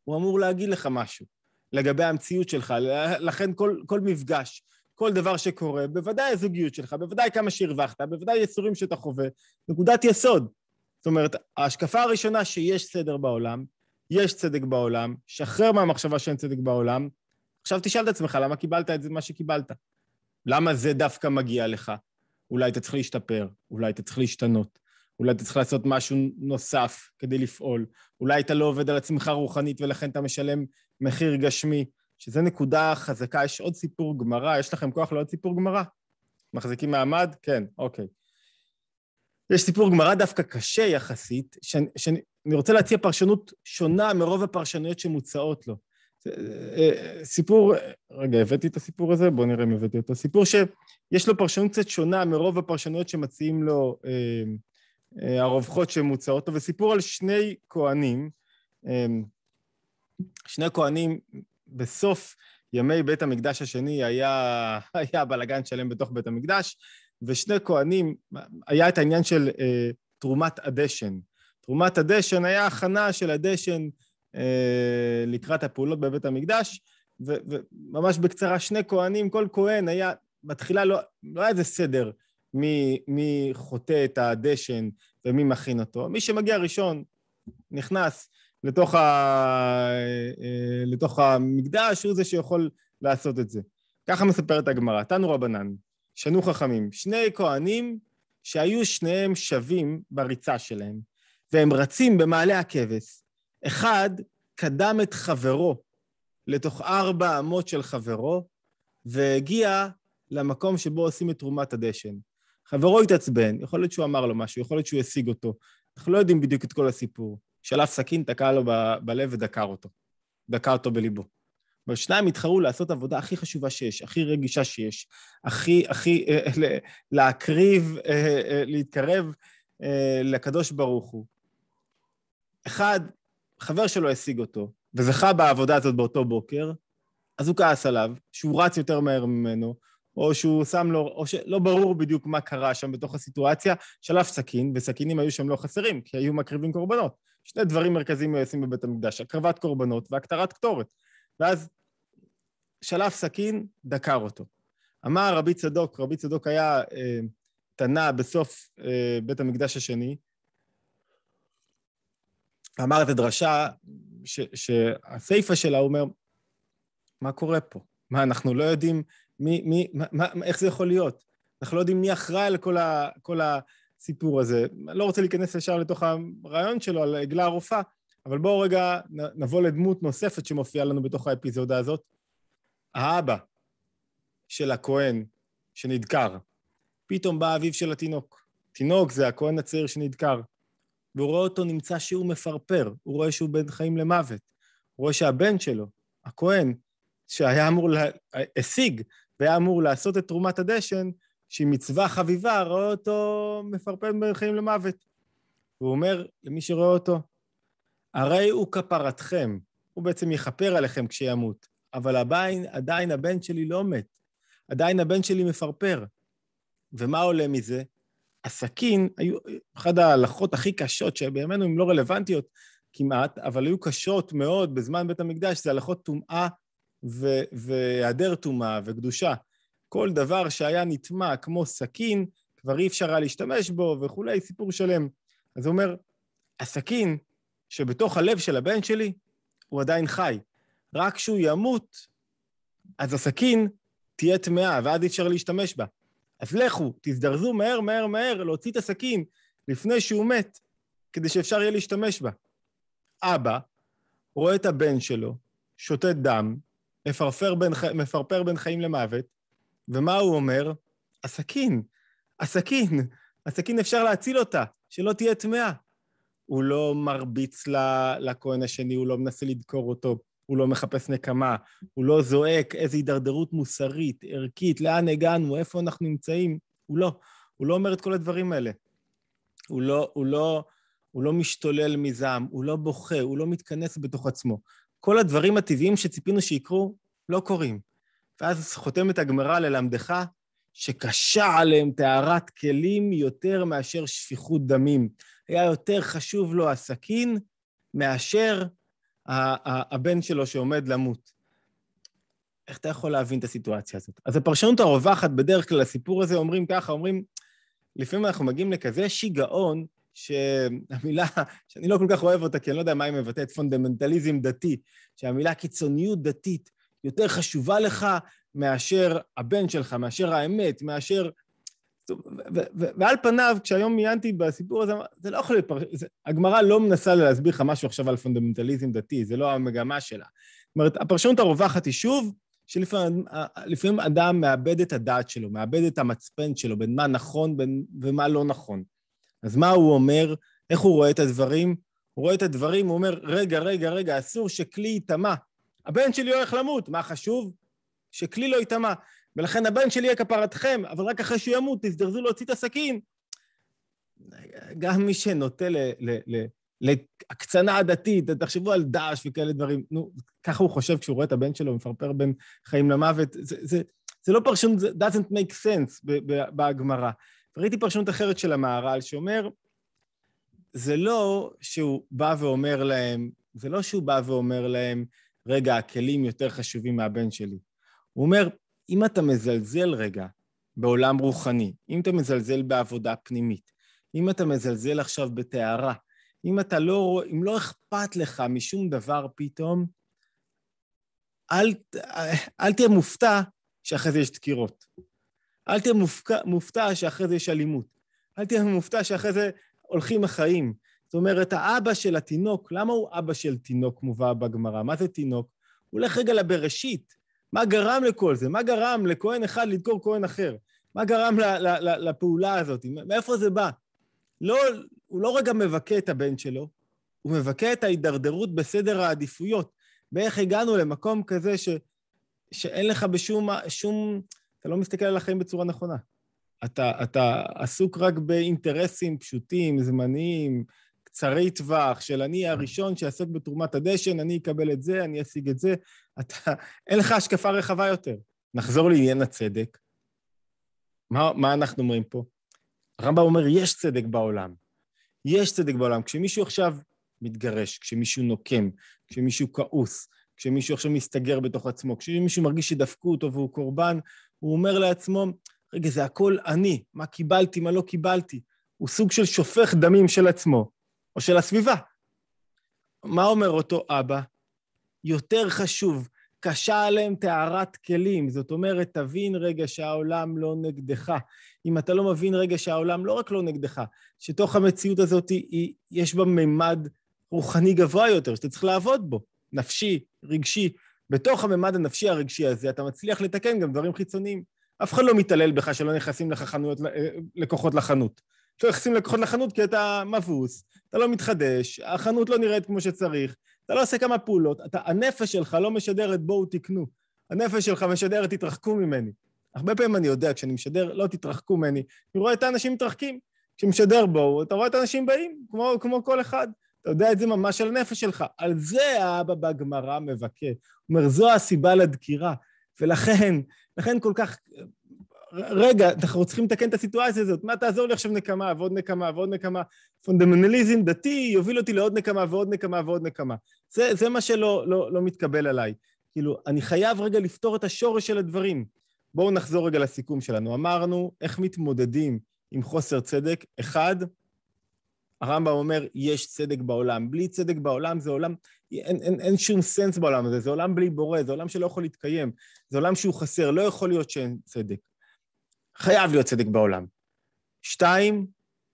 הוא אמור להגיד לך משהו לגבי המציאות שלך. לכן כל, כל מפגש, כל דבר שקורה, בוודאי הזוגיות שלך, בוודאי כמה שהרווחת, בוודאי יצורים שאתה חווה, נקודת יסוד. זאת אומרת, ההשקפה הראשונה שיש סדר בעולם, יש צדק בעולם, שחרר מהמחשבה שאין צדק בעולם, עכשיו תשאל את עצמך למה קיבלת את זה, מה שקיבלת. למה זה דווקא מגיע לך? אולי אתה צריך להשתפר, אולי אתה צריך להשתנות. אולי אתה צריך לעשות משהו נוסף כדי לפעול, אולי אתה לא עובד על עצמך רוחנית ולכן אתה משלם מחיר גשמי, שזה נקודה חזקה, יש עוד סיפור גמרא, יש לכם כוח לעוד סיפור גמרא? מחזיקים מעמד? כן, אוקיי. יש סיפור גמרא דווקא קשה יחסית, שאני, שאני רוצה להציע פרשנות שונה מרוב הפרשנויות שמוצעות לו. אה, אה, סיפור, רגע, הבאתי את הסיפור הזה? בואו נראה אם הבאתי אותו. סיפור שיש לו פרשנות קצת שונה מרוב הפרשנויות שמציעים לו אה, אה, הרווחות שמוצעות וסיפור על שני כהנים, אמ, שני כהנים בסוף ימי בית המקדש השני היה, היה בלאגן שלם בתוך בית המקדש, ושני כהנים, היה את העניין של uh, תרומת הדשן. תרומת הדשן היה הכנה של הדשן uh, לקראת הפעולות בבית המקדש, וממש בקצרה, שני כהנים, כל כהן היה, בתחילה לא, לא היה איזה סדר, מי, מי חוטא את הדשן ומי מכין אותו. מי שמגיע ראשון נכנס לתוך, ה, אה, לתוך המקדש, הוא זה שיכול לעשות את זה. ככה מספרת הגמרא, תנו רבנן, שנו חכמים, שני כהנים שהיו שניהם שווים בריצה שלהם, והם רצים במעלה הכבש. אחד קדם את חברו לתוך ארבע אמות של חברו, והגיע למקום שבו עושים את תרומת הדשן. חברו התעצבן, יכול להיות שהוא אמר לו משהו, יכול להיות שהוא השיג אותו. אנחנו לא יודעים בדיוק את כל הסיפור. שלף סכין, תקע לו ב- בלב ודקר אותו. דקר אותו בליבו. אבל שניים התחרו לעשות עבודה הכי חשובה שיש, הכי רגישה שיש, הכי, הכי, אה, אה, להקריב, אה, אה להתקרב אה, לקדוש ברוך הוא. אחד, חבר שלו השיג אותו, וזכה בעבודה הזאת באותו בוקר, אז הוא כעס עליו, שהוא רץ יותר מהר ממנו, או שהוא שם לו, או שלא ברור בדיוק מה קרה שם בתוך הסיטואציה, שלף סכין, וסכינים היו שם לא חסרים, כי היו מקריבים קורבנות. שני דברים מרכזיים היו עושים בבית המקדש, הקרבת קורבנות והקטרת קטורת. ואז שלף סכין, דקר אותו. אמר רבי צדוק, רבי צדוק היה אה, תנא בסוף אה, בית המקדש השני, אמר את הדרשה שהסיפה שלה, הוא אומר, מה קורה פה? מה, אנחנו לא יודעים מי, מי, מה, מה, איך זה יכול להיות? אנחנו לא יודעים מי אחראי על כל, ה, כל הסיפור הזה. לא רוצה להיכנס ישר לתוך הרעיון שלו על עגלה ערופה, אבל בואו רגע נבוא לדמות נוספת שמופיעה לנו בתוך האפיזודה הזאת. האבא של הכהן שנדקר. פתאום בא אביו של התינוק. תינוק זה הכהן הצעיר שנדקר. והוא רואה אותו נמצא שהוא מפרפר, הוא רואה שהוא בין חיים למוות. הוא רואה שהבן שלו, הכהן, שהיה אמור, לה... השיג והיה אמור לעשות את תרומת הדשן, שהיא מצווה חביבה, רואה אותו מפרפם בין למוות. והוא אומר למי שרואה אותו, הרי הוא כפרתכם, הוא בעצם יכפר עליכם כשימות, אבל עדיין, עדיין הבן שלי לא מת, עדיין הבן שלי מפרפר. ומה עולה מזה? הסכין, היו אחת ההלכות הכי קשות שבימינו הן לא רלוונטיות כמעט, אבל היו קשות מאוד בזמן בית המקדש, זה הלכות טומאה והיעדר טומאה וקדושה. כל דבר שהיה נטמע כמו סכין, כבר אי אפשר היה להשתמש בו וכולי, סיפור שלם. אז הוא אומר, הסכין שבתוך הלב של הבן שלי, הוא עדיין חי. רק כשהוא ימות, אז הסכין תהיה טמאה, ואז אי אפשר להשתמש בה. אז לכו, תזדרזו מהר, מהר, מהר, להוציא את הסכין לפני שהוא מת, כדי שאפשר יהיה להשתמש בה. אבא רואה את הבן שלו, שותת דם, מפרפר בין, מפרפר בין חיים למוות, ומה הוא אומר? הסכין, הסכין, הסכין אפשר להציל אותה, שלא תהיה טמאה. הוא לא מרביץ לכהן השני, הוא לא מנסה לדקור אותו, הוא לא מחפש נקמה, הוא לא זועק איזו הידרדרות מוסרית, ערכית, לאן הגענו, איפה אנחנו נמצאים, הוא לא. הוא לא אומר את כל הדברים האלה. הוא לא, הוא לא, הוא לא משתולל מזעם, הוא לא בוכה, הוא לא מתכנס בתוך עצמו. כל הדברים הטבעיים שציפינו שיקרו לא קורים. ואז חותמת הגמרא ללמדך, שקשה עליהם טהרת כלים יותר מאשר שפיכות דמים. היה יותר חשוב לו הסכין מאשר הבן שלו שעומד למות. איך אתה יכול להבין את הסיטואציה הזאת? אז הפרשנות הרווחת בדרך כלל לסיפור הזה אומרים ככה, אומרים, לפעמים אנחנו מגיעים לכזה שיגעון, שהמילה, שאני לא כל כך אוהב אותה, כי אני לא יודע מה היא מבטאת, פונדמנטליזם דתי, שהמילה קיצוניות דתית יותר חשובה לך מאשר הבן שלך, מאשר האמת, מאשר... ועל פניו, כשהיום עיינתי בסיפור הזה, זה לא יכול להתפרש... הגמרא לא מנסה להסביר לך משהו עכשיו על פונדמנטליזם דתי, זה לא המגמה שלה. זאת אומרת, הפרשנות הרווחת היא שוב, שלפעמים אה, אדם מאבד את הדעת שלו, מאבד את המצפן שלו, בין מה נכון בין, ומה לא נכון. אז מה הוא אומר? איך הוא רואה את הדברים? הוא רואה את הדברים, הוא אומר, רגע, רגע, רגע, אסור שכלי ייטמע. הבן שלי הולך למות, מה חשוב? שכלי לא ייטמע. ולכן הבן שלי יהיה כפרתכם, אבל רק אחרי שהוא ימות, תזדרזו להוציא את הסכין. גם מי שנוטה להקצנה עדתית, תחשבו על דאעש וכאלה דברים, נו, ככה הוא חושב כשהוא רואה את הבן שלו, מפרפר בין חיים למוות, זה, זה, זה לא פרשנות, זה doesn't make sense בהגמרא. ראיתי פרשנות אחרת של המהר"ל שאומר, זה לא שהוא בא ואומר להם, זה לא שהוא בא ואומר להם, רגע, הכלים יותר חשובים מהבן שלי. הוא אומר, אם אתה מזלזל רגע בעולם רוחני, אם אתה מזלזל בעבודה פנימית, אם אתה מזלזל עכשיו בטהרה, אם אתה לא, אם לא אכפת לך משום דבר פתאום, אל, אל תהיה מופתע שאחרי זה יש דקירות. אל תהיה מופק... מופתע שאחרי זה יש אלימות. אל תהיה מופתע שאחרי זה הולכים החיים. זאת אומרת, האבא של התינוק, למה הוא אבא של תינוק מובא בגמרא? מה זה תינוק? הוא הולך רגע לבראשית. מה גרם לכל זה? מה גרם לכהן אחד לדקור כהן אחר? מה גרם ל- ל- ל- לפעולה הזאת? מאיפה זה בא? לא, הוא לא רגע מבכה את הבן שלו, הוא מבכה את ההידרדרות בסדר העדיפויות, ואיך הגענו למקום כזה ש, שאין לך בשום שום אתה לא מסתכל על החיים בצורה נכונה. אתה, אתה עסוק רק באינטרסים פשוטים, זמניים, קצרי טווח, של אני הראשון שיעסוק בתרומת הדשן, אני אקבל את זה, אני אשיג את זה. אתה, אין לך השקפה רחבה יותר. נחזור לעניין הצדק. מה, מה אנחנו אומרים פה? הרמב"ם אומר, יש צדק בעולם. יש צדק בעולם. כשמישהו עכשיו מתגרש, כשמישהו נוקם, כשמישהו כעוס, כשמישהו עכשיו מסתגר בתוך עצמו, כשמישהו מרגיש שדפקו אותו והוא קורבן, הוא אומר לעצמו, רגע, זה הכל אני, מה קיבלתי, מה לא קיבלתי. הוא סוג של שופך דמים של עצמו, או של הסביבה. מה אומר אותו אבא? יותר חשוב, קשה עליהם טהרת כלים. זאת אומרת, תבין רגע שהעולם לא נגדך. אם אתה לא מבין רגע שהעולם לא רק לא נגדך, שתוך המציאות הזאת היא, יש בה מימד רוחני גבוה יותר, שאתה צריך לעבוד בו, נפשי, רגשי, בתוך הממד הנפשי הרגשי הזה אתה מצליח לתקן גם דברים חיצוניים. אף אחד לא מתעלל בך שלא נכנסים לך חנויות, אה, לקוחות לחנות. לא נכנסים לקוחות לחנות כי אתה מבוס, אתה לא מתחדש, החנות לא נראית כמו שצריך, אתה לא עושה כמה פעולות, אתה, הנפש שלך לא משדרת בואו תקנו. הנפש שלך משדרת תתרחקו ממני. הרבה פעמים אני יודע, כשאני משדר, לא תתרחקו ממני. אני רואה את האנשים מתרחקים. כשמשדר בואו, אתה רואה את האנשים באים, כמו, כמו כל אחד. אתה יודע את זה ממש על נפש שלך. על זה האבא בגמרא מבכה. הוא אומר, זו הסיבה לדקירה. ולכן, לכן כל כך... רגע, אנחנו צריכים לתקן את הסיטואציה הזאת, מה תעזור לי עכשיו נקמה ועוד נקמה ועוד נקמה? פונדמנליזם דתי יוביל אותי לעוד נקמה ועוד נקמה ועוד נקמה. זה, זה מה שלא לא, לא מתקבל עליי. כאילו, אני חייב רגע לפתור את השורש של הדברים. בואו נחזור רגע לסיכום שלנו. אמרנו, איך מתמודדים עם חוסר צדק? אחד, הרמב"ם אומר, יש צדק בעולם. בלי צדק בעולם זה עולם, אין, אין, אין שום סנס בעולם הזה, זה עולם בלי בורא, זה עולם שלא יכול להתקיים, זה עולם שהוא חסר, לא יכול להיות שאין צדק. חייב להיות צדק בעולם. שתיים,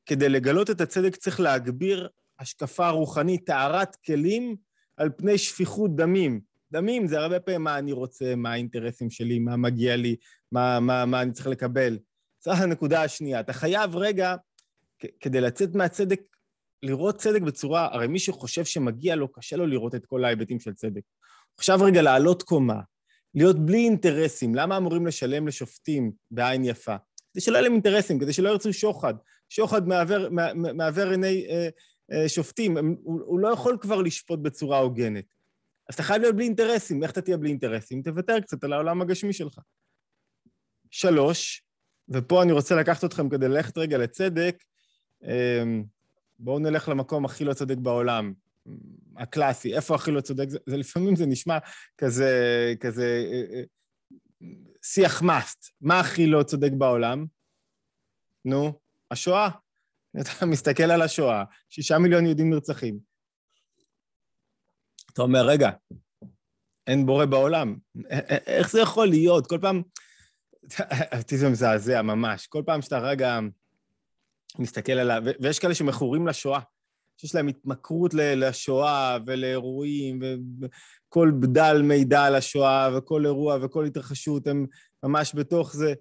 כדי לגלות את הצדק צריך להגביר השקפה רוחנית, טהרת כלים על פני שפיכות דמים. דמים זה הרבה פעמים מה אני רוצה, מה האינטרסים שלי, מה מגיע לי, מה, מה, מה אני צריך לקבל. זו הנקודה השנייה. אתה חייב רגע, כדי לצאת מהצדק לראות צדק בצורה, הרי מי שחושב שמגיע לו, קשה לו לראות את כל ההיבטים של צדק. עכשיו רגע לעלות קומה, להיות בלי אינטרסים, למה אמורים לשלם לשופטים בעין יפה? כדי שלא יהיה להם אינטרסים, כדי שלא ירצו שוחד. שוחד מעוור, מעוור עיני אה, אה, שופטים, הוא, הוא לא יכול כבר לשפוט בצורה הוגנת. אז אתה חייב להיות בלי אינטרסים. איך אתה תהיה בלי אינטרסים? תוותר קצת על העולם הגשמי שלך. שלוש, ופה אני רוצה לקחת אתכם כדי ללכת רגע לצדק, אה, בואו נלך למקום הכי לא צודק בעולם, הקלאסי, איפה הכי לא צודק, זה, זה לפעמים זה נשמע כזה, כזה אה, אה, שיח מאסט, מה הכי לא צודק בעולם? נו, השואה. אתה מסתכל על השואה, שישה מיליון יהודים נרצחים. אתה אומר, רגע, אין בורא בעולם. אה, איך זה יכול להיות? כל פעם... אותי זה מזעזע ממש. כל פעם שאתה רגע מסתכל עליו, ויש כאלה שמכורים לשואה, שיש להם התמכרות לשואה ולאירועים, וכל בדל מידע על השואה, וכל אירוע וכל התרחשות, הם ממש בתוך זה.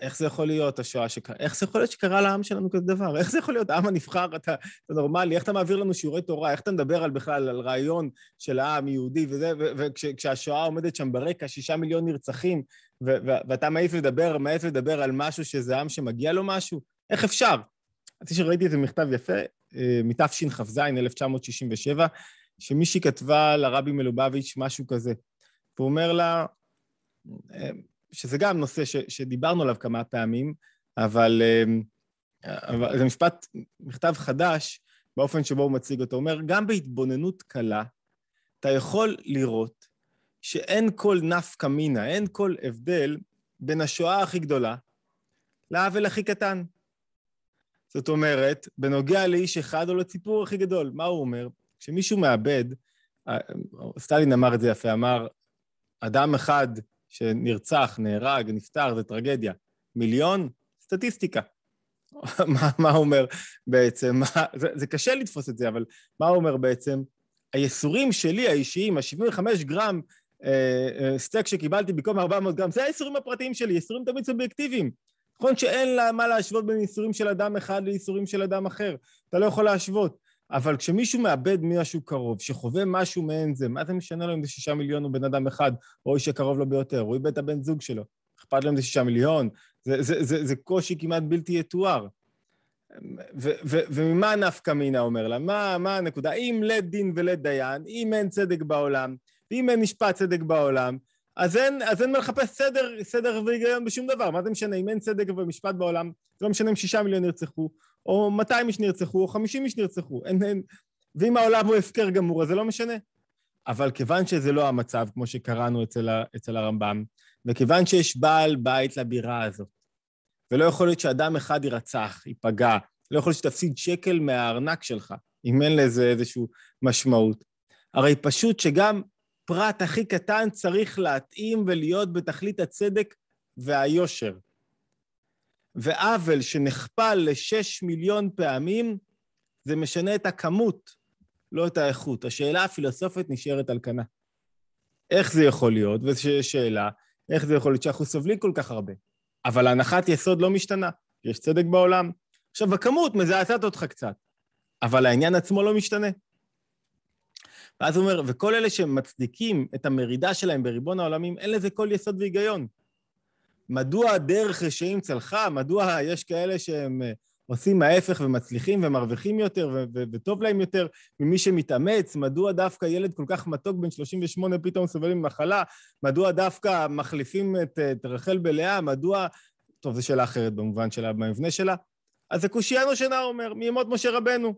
איך זה יכול להיות השואה שקרה? איך זה יכול להיות שקרה לעם שלנו כזה דבר? איך זה יכול להיות? העם הנבחר, אתה, אתה נורמלי, איך אתה מעביר לנו שיעורי תורה? איך אתה מדבר על בכלל, על רעיון של העם יהודי וזה, וכשהשואה וכש, עומדת שם ברקע, שישה מיליון נרצחים, ו, ו, ואתה מעיף לדבר, מעיף לדבר על משהו שזה עם שמגיע לו משהו? איך אפשר? חשבתי שראיתי איזה מכתב יפה, אה, מתשכ"ז, 1967, שמישהי כתבה לרבי מלובביץ' משהו כזה. והוא אומר לה, אה, שזה גם נושא ש, שדיברנו עליו כמה פעמים, אבל, אה, אבל זה משפט, מכתב חדש באופן שבו הוא מציג אותו. הוא אומר, גם בהתבוננות קלה, אתה יכול לראות שאין כל נפקא מינה, אין כל הבדל בין השואה הכי גדולה לעוול הכי קטן. זאת אומרת, בנוגע לאיש אחד או לציפור הכי גדול, מה הוא אומר? כשמישהו מאבד, סטלין אמר את זה יפה, אמר, אדם אחד שנרצח, נהרג, נפטר, זה טרגדיה. מיליון? סטטיסטיקה. מה, מה אומר בעצם? מה, זה, זה קשה לתפוס את זה, אבל מה הוא אומר בעצם? היסורים שלי, האישיים, ה-75 גרם אה, אה, סטייק שקיבלתי במקום 400 גרם, זה היסורים הפרטיים שלי, ייסורים תמיד סובייקטיביים. נכון שאין לה מה להשוות בין ייסורים של אדם אחד לייסורים של אדם אחר, אתה לא יכול להשוות. אבל כשמישהו מאבד משהו קרוב, שחווה משהו מעין זה, מה זה משנה לו אם זה שישה מיליון הוא בן אדם אחד, או איש הקרוב לו ביותר, הוא איבד את הבן זוג שלו, אכפת לו אם זה שישה מיליון, זה, זה, זה, זה קושי כמעט בלתי יתואר. וממה נפקא מינה אומר לה? מה, מה הנקודה? אם לית דין ולית דיין, אם אין צדק בעולם, ואם אין משפט צדק בעולם, אז אין, אז אין מה לחפש סדר, סדר והיגיון בשום דבר. מה זה משנה? אם אין צדק ומשפט בעולם, זה לא משנה אם שישה מיליון נרצחו, או מאתיים איש נרצחו, או חמישים איש נרצחו. אין, אין... ואם העולם הוא הפקר גמור, אז זה לא משנה. אבל כיוון שזה לא המצב, כמו שקראנו אצל, ה, אצל הרמב"ם, וכיוון שיש בעל בית לבירה הזאת, ולא יכול להיות שאדם אחד יירצח, ייפגע, לא יכול להיות שתפסיד שקל מהארנק שלך, אם אין לזה איזושהי משמעות. הרי פשוט שגם הפרט הכי קטן צריך להתאים ולהיות בתכלית הצדק והיושר. ועוול שנחפל לשש מיליון פעמים, זה משנה את הכמות, לא את האיכות. השאלה הפילוסופית נשארת על כנה. איך זה יכול להיות? וזו שאלה, איך זה יכול להיות שאנחנו סובלים כל כך הרבה? אבל הנחת יסוד לא משתנה, יש צדק בעולם. עכשיו, הכמות מזעזעת אותך קצת, אבל העניין עצמו לא משתנה. ואז הוא אומר, וכל אלה שמצדיקים את המרידה שלהם בריבון העולמים, אין לזה כל יסוד והיגיון. מדוע הדרך רשעים צלחה? מדוע יש כאלה שהם אה, עושים ההפך ומצליחים ומרוויחים יותר וטוב להם יותר ממי שמתאמץ? מדוע דווקא ילד כל כך מתוק בן 38 פתאום סובל ממחלה? מדוע דווקא מחליפים את, אה, את רחל בלאה? מדוע... טוב, זו שאלה אחרת במובן שלה, במבנה שלה. אז זה קושיינו שנא אומר, מימות משה רבנו.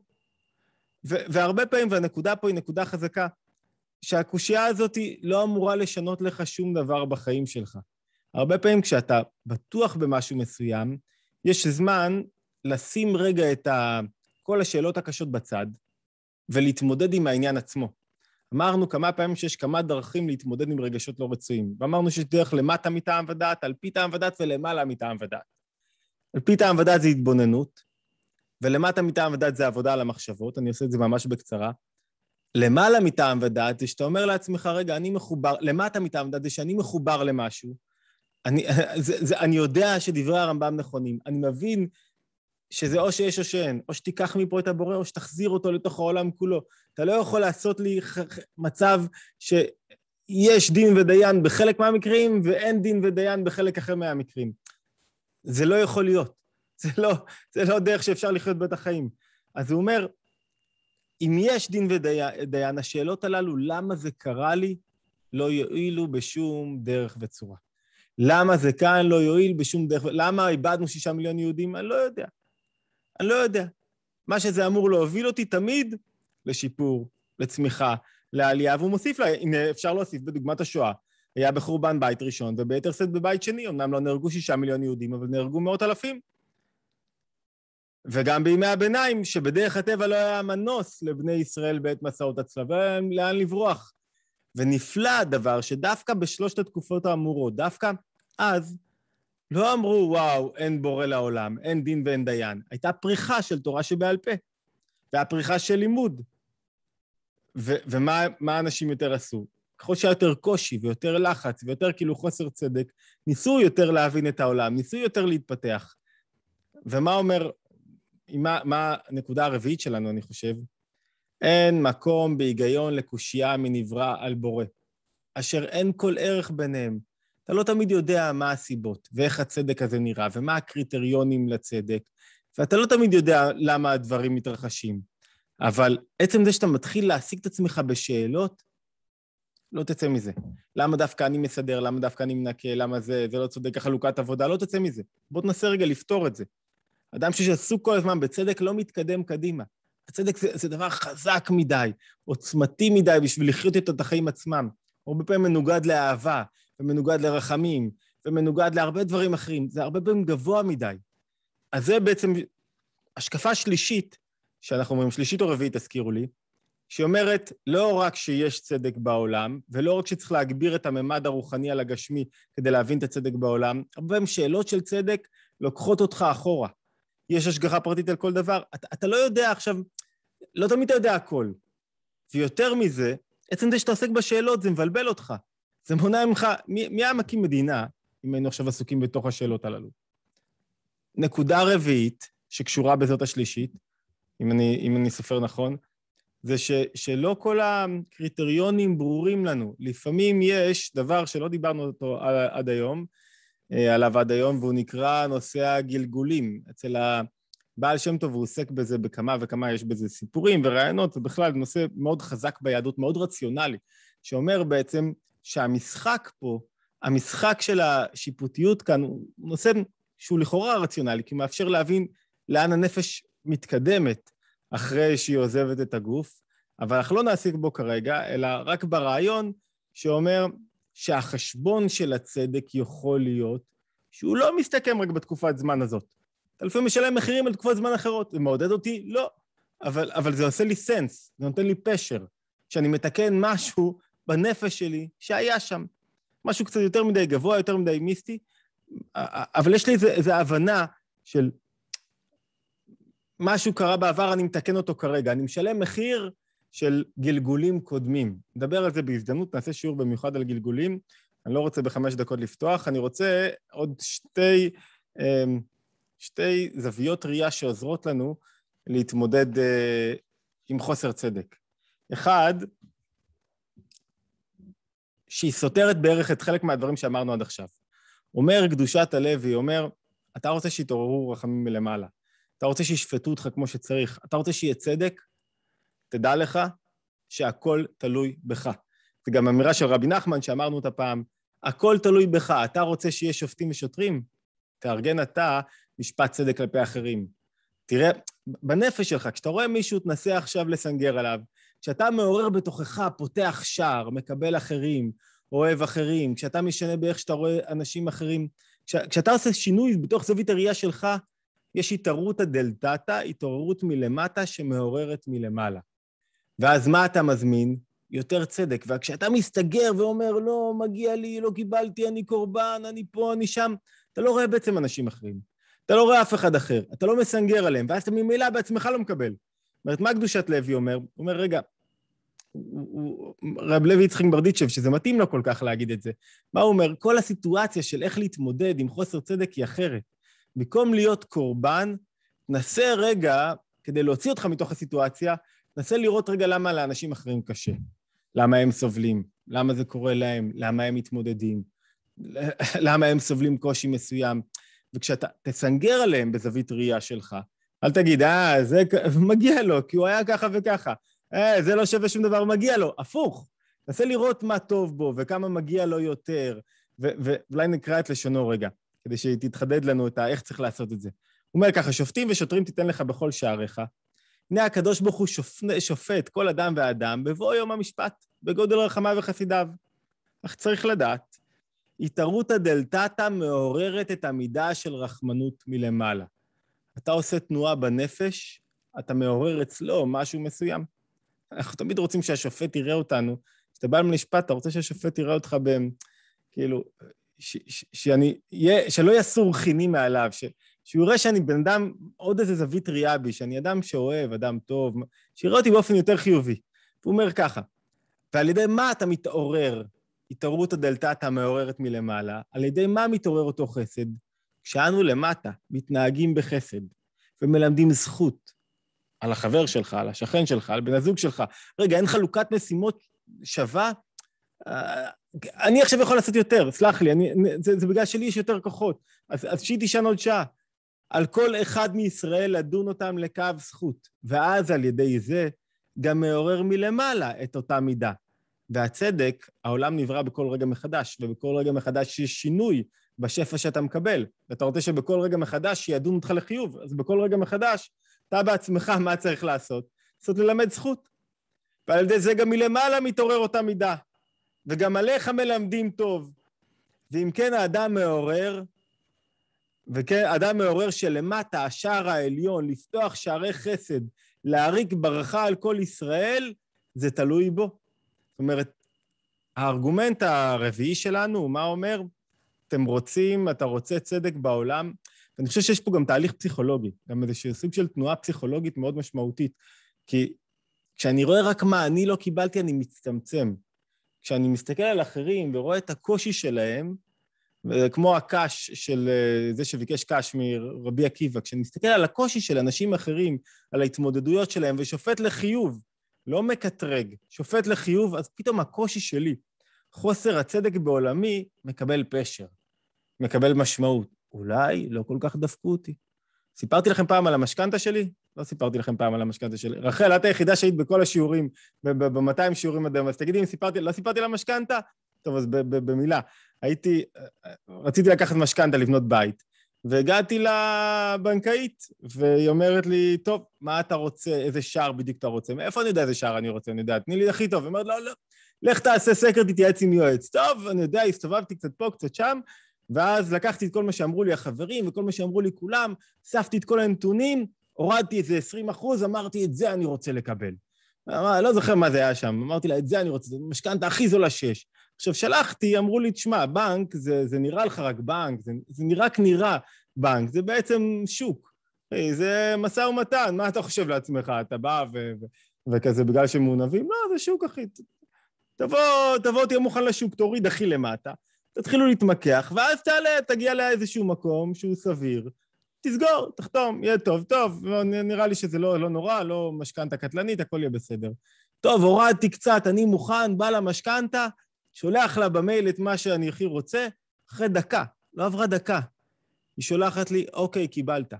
והרבה פעמים, והנקודה פה היא נקודה חזקה, שהקושייה הזאת לא אמורה לשנות לך שום דבר בחיים שלך. הרבה פעמים כשאתה בטוח במשהו מסוים, יש זמן לשים רגע את ה... כל השאלות הקשות בצד ולהתמודד עם העניין עצמו. אמרנו כמה פעמים שיש כמה דרכים להתמודד עם רגשות לא רצויים, ואמרנו שיש דרך למטה מטעם ודעת, על פי טעם ודעת ולמעלה מטעם ודעת. על פי טעם ודעת זה התבוננות, ולמטה מטעם ודעת זה עבודה על המחשבות, אני עושה את זה ממש בקצרה. למעלה מטעם ודעת זה שאתה אומר לעצמך, רגע, אני מחובר, למטה מטעם ודעת זה שאני מחובר למשהו. אני, זה, זה, אני יודע שדברי הרמב"ם נכונים. אני מבין שזה או שיש או שאין, או שתיקח מפה את הבורא, או שתחזיר אותו לתוך העולם כולו. אתה לא יכול לעשות לי מצב שיש דין ודיין בחלק מהמקרים, ואין דין ודיין בחלק אחר מהמקרים. זה לא יכול להיות. זה לא, זה לא דרך שאפשר לחיות בה את החיים. אז הוא אומר, אם יש דין ודיין, השאלות הללו, למה זה קרה לי, לא יועילו בשום דרך וצורה. למה זה כאן לא יועיל בשום דרך, למה איבדנו שישה מיליון יהודים? אני לא יודע. אני לא יודע. מה שזה אמור להוביל אותי תמיד לשיפור, לצמיחה, לעלייה, והוא מוסיף לה, הנה, אפשר להוסיף בדוגמת השואה. היה בחורבן בית ראשון, וביתר שאת בבית שני. אמנם לא נהרגו שישה מיליון יהודים, אבל נהרגו מאות אלפים. וגם בימי הביניים, שבדרך הטבע לא היה מנוס לבני ישראל בעת מסעות הצלבה, לא לאן לברוח. ונפלא הדבר שדווקא בשלושת התקופות האמורות, דווקא אז, לא אמרו, וואו, אין בורא לעולם, אין דין ואין דיין. הייתה פריחה של תורה שבעל פה, והפריחה של לימוד. ו- ומה אנשים יותר עשו? ככל שהיה יותר קושי ויותר לחץ ויותר כאילו חוסר צדק, ניסו יותר להבין את העולם, ניסו יותר להתפתח. ומה אומר מה, מה הנקודה הרביעית שלנו, אני חושב? אין מקום בהיגיון לקושייה מנברא על בורא, אשר אין כל ערך ביניהם. אתה לא תמיד יודע מה הסיבות, ואיך הצדק הזה נראה, ומה הקריטריונים לצדק, ואתה לא תמיד יודע למה הדברים מתרחשים. אבל עצם זה שאתה מתחיל להעסיק את עצמך בשאלות, לא תצא מזה. למה דווקא אני מסדר, למה דווקא אני מנקה, למה זה, זה לא צודק, החלוקת עבודה, לא תצא מזה. בוא תנסה רגע לפתור את זה. אדם שעסוק כל הזמן בצדק לא מתקדם קדימה. הצדק זה, זה דבר חזק מדי, עוצמתי מדי בשביל לחיות איתו את החיים עצמם. הרבה פעמים מנוגד לאהבה, ומנוגד לרחמים, ומנוגד להרבה דברים אחרים. זה הרבה פעמים גבוה מדי. אז זה בעצם השקפה שלישית, שאנחנו אומרים, שלישית או רביעית, תזכירו לי, שאומרת לא רק שיש צדק בעולם, ולא רק שצריך להגביר את הממד הרוחני על הגשמי כדי להבין את הצדק בעולם, הרבה פעמים שאלות של צדק לוקחות אותך אחורה. יש השגחה פרטית על כל דבר. אתה, אתה לא יודע עכשיו, לא תמיד אתה יודע הכל. ויותר מזה, עצם זה שאתה עוסק בשאלות, זה מבלבל אותך. זה מונע ממך, מי, מי היה מקים מדינה אם היינו עכשיו עסוקים בתוך השאלות הללו? נקודה רביעית, שקשורה בזאת השלישית, אם אני, אם אני סופר נכון, זה ש, שלא כל הקריטריונים ברורים לנו. לפעמים יש דבר שלא דיברנו אותו עד היום, אה, עליו עד היום, והוא נקרא נושא הגלגולים. אצל הבעל שם טוב הוא עוסק בזה בכמה וכמה, יש בזה סיפורים ורעיונות, ובכלל נושא מאוד חזק ביהדות, מאוד רציונלי, שאומר בעצם שהמשחק פה, המשחק של השיפוטיות כאן הוא נושא שהוא לכאורה רציונלי, כי הוא מאפשר להבין לאן הנפש מתקדמת אחרי שהיא עוזבת את הגוף, אבל אנחנו לא נעסיק בו כרגע, אלא רק ברעיון שאומר שהחשבון של הצדק יכול להיות שהוא לא מסתכם רק בתקופת זמן הזאת. אתה לפעמים משלם מחירים על תקופות זמן אחרות. זה מעודד אותי? לא. אבל, אבל זה עושה לי סנס, זה נותן לי פשר, שאני מתקן משהו בנפש שלי שהיה שם. משהו קצת יותר מדי גבוה, יותר מדי מיסטי, אבל יש לי איזו הבנה של משהו קרה בעבר, אני מתקן אותו כרגע. אני משלם מחיר של גלגולים קודמים. נדבר על זה בהזדמנות, נעשה שיעור במיוחד על גלגולים. אני לא רוצה בחמש דקות לפתוח, אני רוצה עוד שתי, אמ, שתי זוויות ראייה שעוזרות לנו להתמודד אה, עם חוסר צדק. אחד, שהיא סותרת בערך את חלק מהדברים שאמרנו עד עכשיו. אומר קדושת הלב, היא אומר, אתה רוצה שיתעוררו רחמים מלמעלה, אתה רוצה שישפטו אותך כמו שצריך, אתה רוצה שיהיה צדק, תדע לך שהכל תלוי בך. זו גם אמירה של רבי נחמן שאמרנו אותה פעם, הכל תלוי בך, אתה רוצה שיהיה שופטים ושוטרים? תארגן אתה משפט צדק כלפי אחרים. תראה, בנפש שלך, כשאתה רואה מישהו, תנסה עכשיו לסנגר עליו. כשאתה מעורר בתוכך, פותח שער, מקבל אחרים, אוהב אחרים, כשאתה משנה באיך שאתה רואה אנשים אחרים, כש, כשאתה עושה שינוי בתוך זווית הראייה שלך, יש התערותא דלתתא, התעוררות מלמטה שמעוררת מלמעלה. ואז מה אתה מזמין? יותר צדק. וכשאתה מסתגר ואומר, לא, מגיע לי, לא קיבלתי, אני קורבן, אני פה, אני שם, אתה לא רואה בעצם אנשים אחרים. אתה לא רואה אף אחד אחר, אתה לא מסנגר עליהם, ואז אתה ממילא בעצמך לא מקבל. זאת אומרת, מה קדושת לוי אומר? הוא אומר, רגע, הוא, הוא, רב לוי יצחק ברדיצ'ב, שזה מתאים לו כל כך להגיד את זה. מה הוא אומר? כל הסיטואציה של איך להתמודד עם חוסר צדק היא אחרת. במקום להיות קורבן, תנסה רגע, כדי להוציא אותך מתוך הסיטואציה, נסה לראות רגע למה לאנשים אחרים קשה, למה הם סובלים, למה זה קורה להם, למה הם מתמודדים, למה הם סובלים קושי מסוים. וכשאתה תסנגר עליהם בזווית ראייה שלך, אל תגיד, אה, זה מגיע לו, כי הוא היה ככה וככה. אה, זה לא שווה שום דבר, מגיע לו. הפוך. נסה לראות מה טוב בו וכמה מגיע לו יותר, ואולי נקרא את לשונו רגע, כדי שתתחדד לנו את איך צריך לעשות את זה. הוא אומר ככה, שופטים ושוטרים תיתן לך בכל שעריך, הנה הקדוש ברוך הוא שופנה, שופט כל אדם ואדם בבוא יום המשפט, בגודל רחמיו וחסידיו. אך צריך לדעת, התערותא דלתתא מעוררת את המידה של רחמנות מלמעלה. אתה עושה תנועה בנפש, אתה מעורר אצלו משהו מסוים. אנחנו תמיד רוצים שהשופט יראה אותנו. כשאתה בא למשפט, אתה רוצה שהשופט יראה אותך ב... כאילו, ש, ש, שאני... יהיה, שלא יסור חיני מעליו, ש, שהוא יראה שאני בן אדם, עוד איזה זווית ראייה בי, שאני אדם שאוהב, אדם טוב, שיראה אותי באופן יותר חיובי. הוא אומר ככה, ועל ידי מה אתה מתעורר, התעוררות הדלתתא המעוררת מלמעלה, על ידי מה מתעורר אותו חסד? כשאנו למטה מתנהגים בחסד ומלמדים זכות על החבר שלך, על השכן שלך, על בן הזוג שלך. רגע, אין חלוקת משימות שווה? אה, אני עכשיו יכול לעשות יותר, סלח לי, אני, זה, זה בגלל שלי יש יותר כוחות, אז, אז שהיא תישן עוד שעה. על כל אחד מישראל לדון אותם לקו זכות, ואז על ידי זה גם מעורר מלמעלה את אותה מידה. והצדק, העולם נברא בכל רגע מחדש, ובכל רגע מחדש יש שינוי בשפע שאתה מקבל, ואתה רוצה שבכל רגע מחדש ידון אותך לחיוב, אז בכל רגע מחדש אתה בעצמך, מה צריך לעשות? לעשות ללמד זכות. ועל ידי זה גם מלמעלה מתעורר אותה מידה, וגם עליך מלמדים טוב. ואם כן האדם מעורר, וכן, אדם מעורר שלמטה, השער העליון, לפתוח שערי חסד, להריק ברכה על כל ישראל, זה תלוי בו. זאת אומרת, הארגומנט הרביעי שלנו מה אומר? אתם רוצים, אתה רוצה צדק בעולם. אני חושב שיש פה גם תהליך פסיכולוגי, גם איזשהו סוג של תנועה פסיכולוגית מאוד משמעותית. כי כשאני רואה רק מה אני לא קיבלתי, אני מצטמצם. כשאני מסתכל על אחרים ורואה את הקושי שלהם, כמו הקש של אה, זה שביקש קש מרבי עקיבא, כשנסתכל על הקושי של אנשים אחרים, על ההתמודדויות שלהם, ושופט לחיוב, לא מקטרג, שופט לחיוב, אז פתאום הקושי שלי, חוסר הצדק בעולמי, מקבל פשר, מקבל משמעות. אולי לא כל כך דפקו אותי. סיפרתי לכם פעם על המשכנתה שלי? לא סיפרתי לכם פעם על המשכנתה שלי. רחל, את היחידה שהיית בכל השיעורים, ב-200 שיעורים עד היום, אז תגידי אם סיפרתי, לא סיפרתי על המשכנתה? טוב, אז במילה, הייתי, רציתי לקחת משכנתה לבנות בית, והגעתי לבנקאית, והיא אומרת לי, טוב, מה אתה רוצה, איזה שער בדיוק אתה רוצה? מאיפה אני יודע איזה שער אני רוצה? אני יודע, תני לי הכי טוב. היא אומרת, לא, לא, לך תעשה סקר, תתייעץ עם יועץ. טוב, אני יודע, הסתובבתי קצת פה, קצת שם, ואז לקחתי את כל מה שאמרו לי החברים וכל מה שאמרו לי כולם, אספתי את כל הנתונים, הורדתי איזה 20 אחוז, אמרתי, את זה אני רוצה לקבל. אני לא זוכר מה זה היה שם, אמרתי לה, את זה אני רוצה, משכנתה הכי זולה שיש. עכשיו, שלחתי, אמרו לי, תשמע, בנק, זה, זה נראה לך רק בנק, זה, זה רק נראה בנק, זה בעצם שוק. Hey, אה, זה משא ומתן, מה אתה חושב לעצמך? אתה בא ו- ו- וכזה בגלל שהם מעונבים? לא, זה שוק, אחי. תבוא, תבוא, תהיה מוכן לשוק, תוריד הכי למטה, תתחילו להתמקח, ואז תעלה, תגיע לאיזשהו מקום שהוא סביר, תסגור, תחתום, יהיה טוב, טוב, לא, נראה לי שזה לא, לא נורא, לא משכנתה קטלנית, הכל יהיה בסדר. טוב, הורדתי קצת, אני מוכן, בא למשכנתה, שולח לה במייל את מה שאני הכי רוצה, אחרי דקה, לא עברה דקה. היא שולחת לי, אוקיי, קיבלת.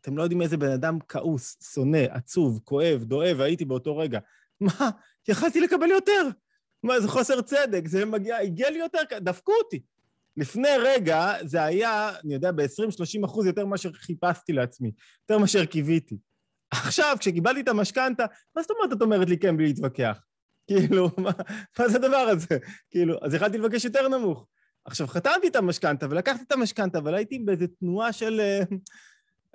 אתם לא יודעים איזה בן אדם כעוס, שונא, עצוב, כואב, דואב, הייתי באותו רגע. מה, יכלתי לקבל יותר. מה, זה חוסר צדק, זה מגיע, הגיע לי יותר, דפקו אותי. לפני רגע זה היה, אני יודע, ב-20-30 אחוז יותר ממה שחיפשתי לעצמי, יותר מאשר קיוויתי. עכשיו, כשקיבלתי את המשכנתה, מה זאת אומרת את אומרת לי כן בלי להתווכח? כאילו, מה, מה זה הדבר הזה? כאילו, אז יכלתי לבקש יותר נמוך. עכשיו, חתמתי את המשכנתה ולקחתי את המשכנתה, אבל הייתי באיזו תנועה של... אה,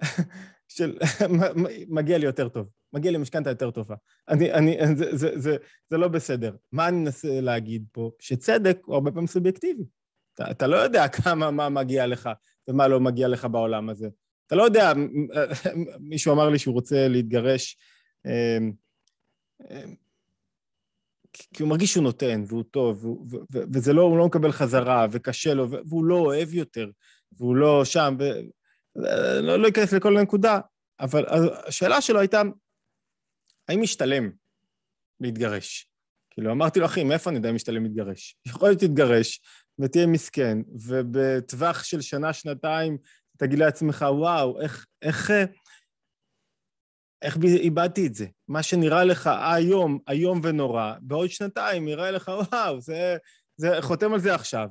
של מגיע לי יותר טוב, מגיע לי משכנתה יותר טובה. אני, אני, זה, זה, זה, זה לא בסדר. מה אני מנסה להגיד פה? שצדק הוא הרבה פעמים סובייקטיבי. אתה, אתה לא יודע כמה, מה מגיע לך ומה לא מגיע לך בעולם הזה. אתה לא יודע, מישהו אמר לי שהוא רוצה להתגרש, אה, אה, כי הוא מרגיש שהוא נותן, והוא טוב, והוא, ו, ו, וזה לא, הוא לא מקבל חזרה, וקשה לו, והוא לא אוהב יותר, והוא לא שם, ו... לא, לא ייכנס לכל הנקודה, אבל השאלה שלו הייתה, האם משתלם להתגרש? כאילו, אמרתי לו, אחי, מאיפה אני יודע אם משתלם להתגרש? יכול להיות להתגרש, ותהיה מסכן, ובטווח של שנה, שנתיים, תגיד לעצמך, וואו, איך, איך, אה, איך איבדתי את זה? מה שנראה לך היום, איום ונורא, בעוד שנתיים יראה לך, וואו, זה, זה, חותם על זה עכשיו.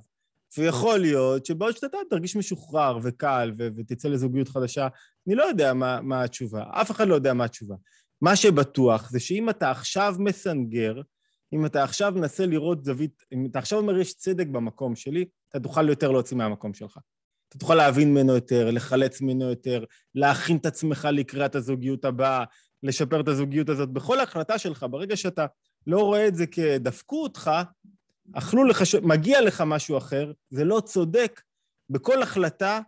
ויכול להיות שבעוד שנתיים תרגיש משוחרר וקל ו- ותצא לזוגיות חדשה. אני לא יודע מה, מה התשובה, אף אחד לא יודע מה התשובה. מה שבטוח זה שאם אתה עכשיו מסנגר, אם אתה עכשיו מנסה לראות זווית, אם אתה עכשיו אומר יש צדק במקום שלי, אתה תוכל יותר להוציא מהמקום שלך. אתה תוכל להבין ממנו יותר, לחלץ ממנו יותר, להכין את עצמך לקראת הזוגיות הבאה, לשפר את הזוגיות הזאת. בכל החלטה שלך, ברגע שאתה לא רואה את זה כדפקו אותך, אכלו לך, מגיע לך משהו אחר, זה לא צודק, בכל החלטה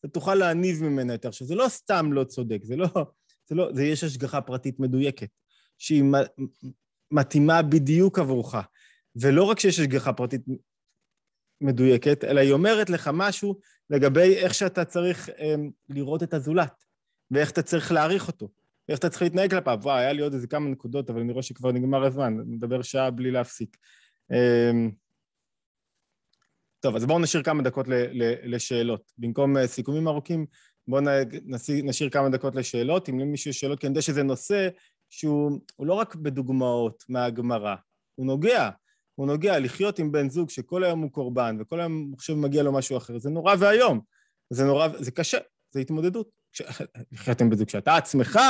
אתה תוכל להניב ממנה יותר. עכשיו, זה לא סתם לא צודק, זה לא... זה לא... זה יש השגחה פרטית מדויקת, שהיא מתאימה בדיוק עבורך. ולא רק שיש השגחה פרטית מדויקת, אלא היא אומרת לך משהו לגבי איך שאתה צריך אמ, לראות את הזולת, ואיך אתה צריך להעריך אותו, ואיך אתה צריך להתנהג כלפיו. וואי, היה לי עוד איזה כמה נקודות, אבל אני רואה שכבר נגמר הזמן, נדבר שעה בלי להפסיק. אמ, טוב, אז בואו נשאיר כמה דקות ל, ל, לשאלות. במקום אה, סיכומים ארוכים, בואו נשאיר כמה דקות לשאלות. אם למישהו יש שאלות, כי אני יודע שזה נושא שהוא לא רק בדוגמאות מהגמרא, הוא נוגע הוא נוגע לחיות עם בן זוג שכל היום הוא קורבן, וכל היום הוא חושב מגיע לו משהו אחר, זה נורא ואיום. זה נורא, זה קשה, זה התמודדות. כש, לחיות עם בן זוג, כשאתה עצמך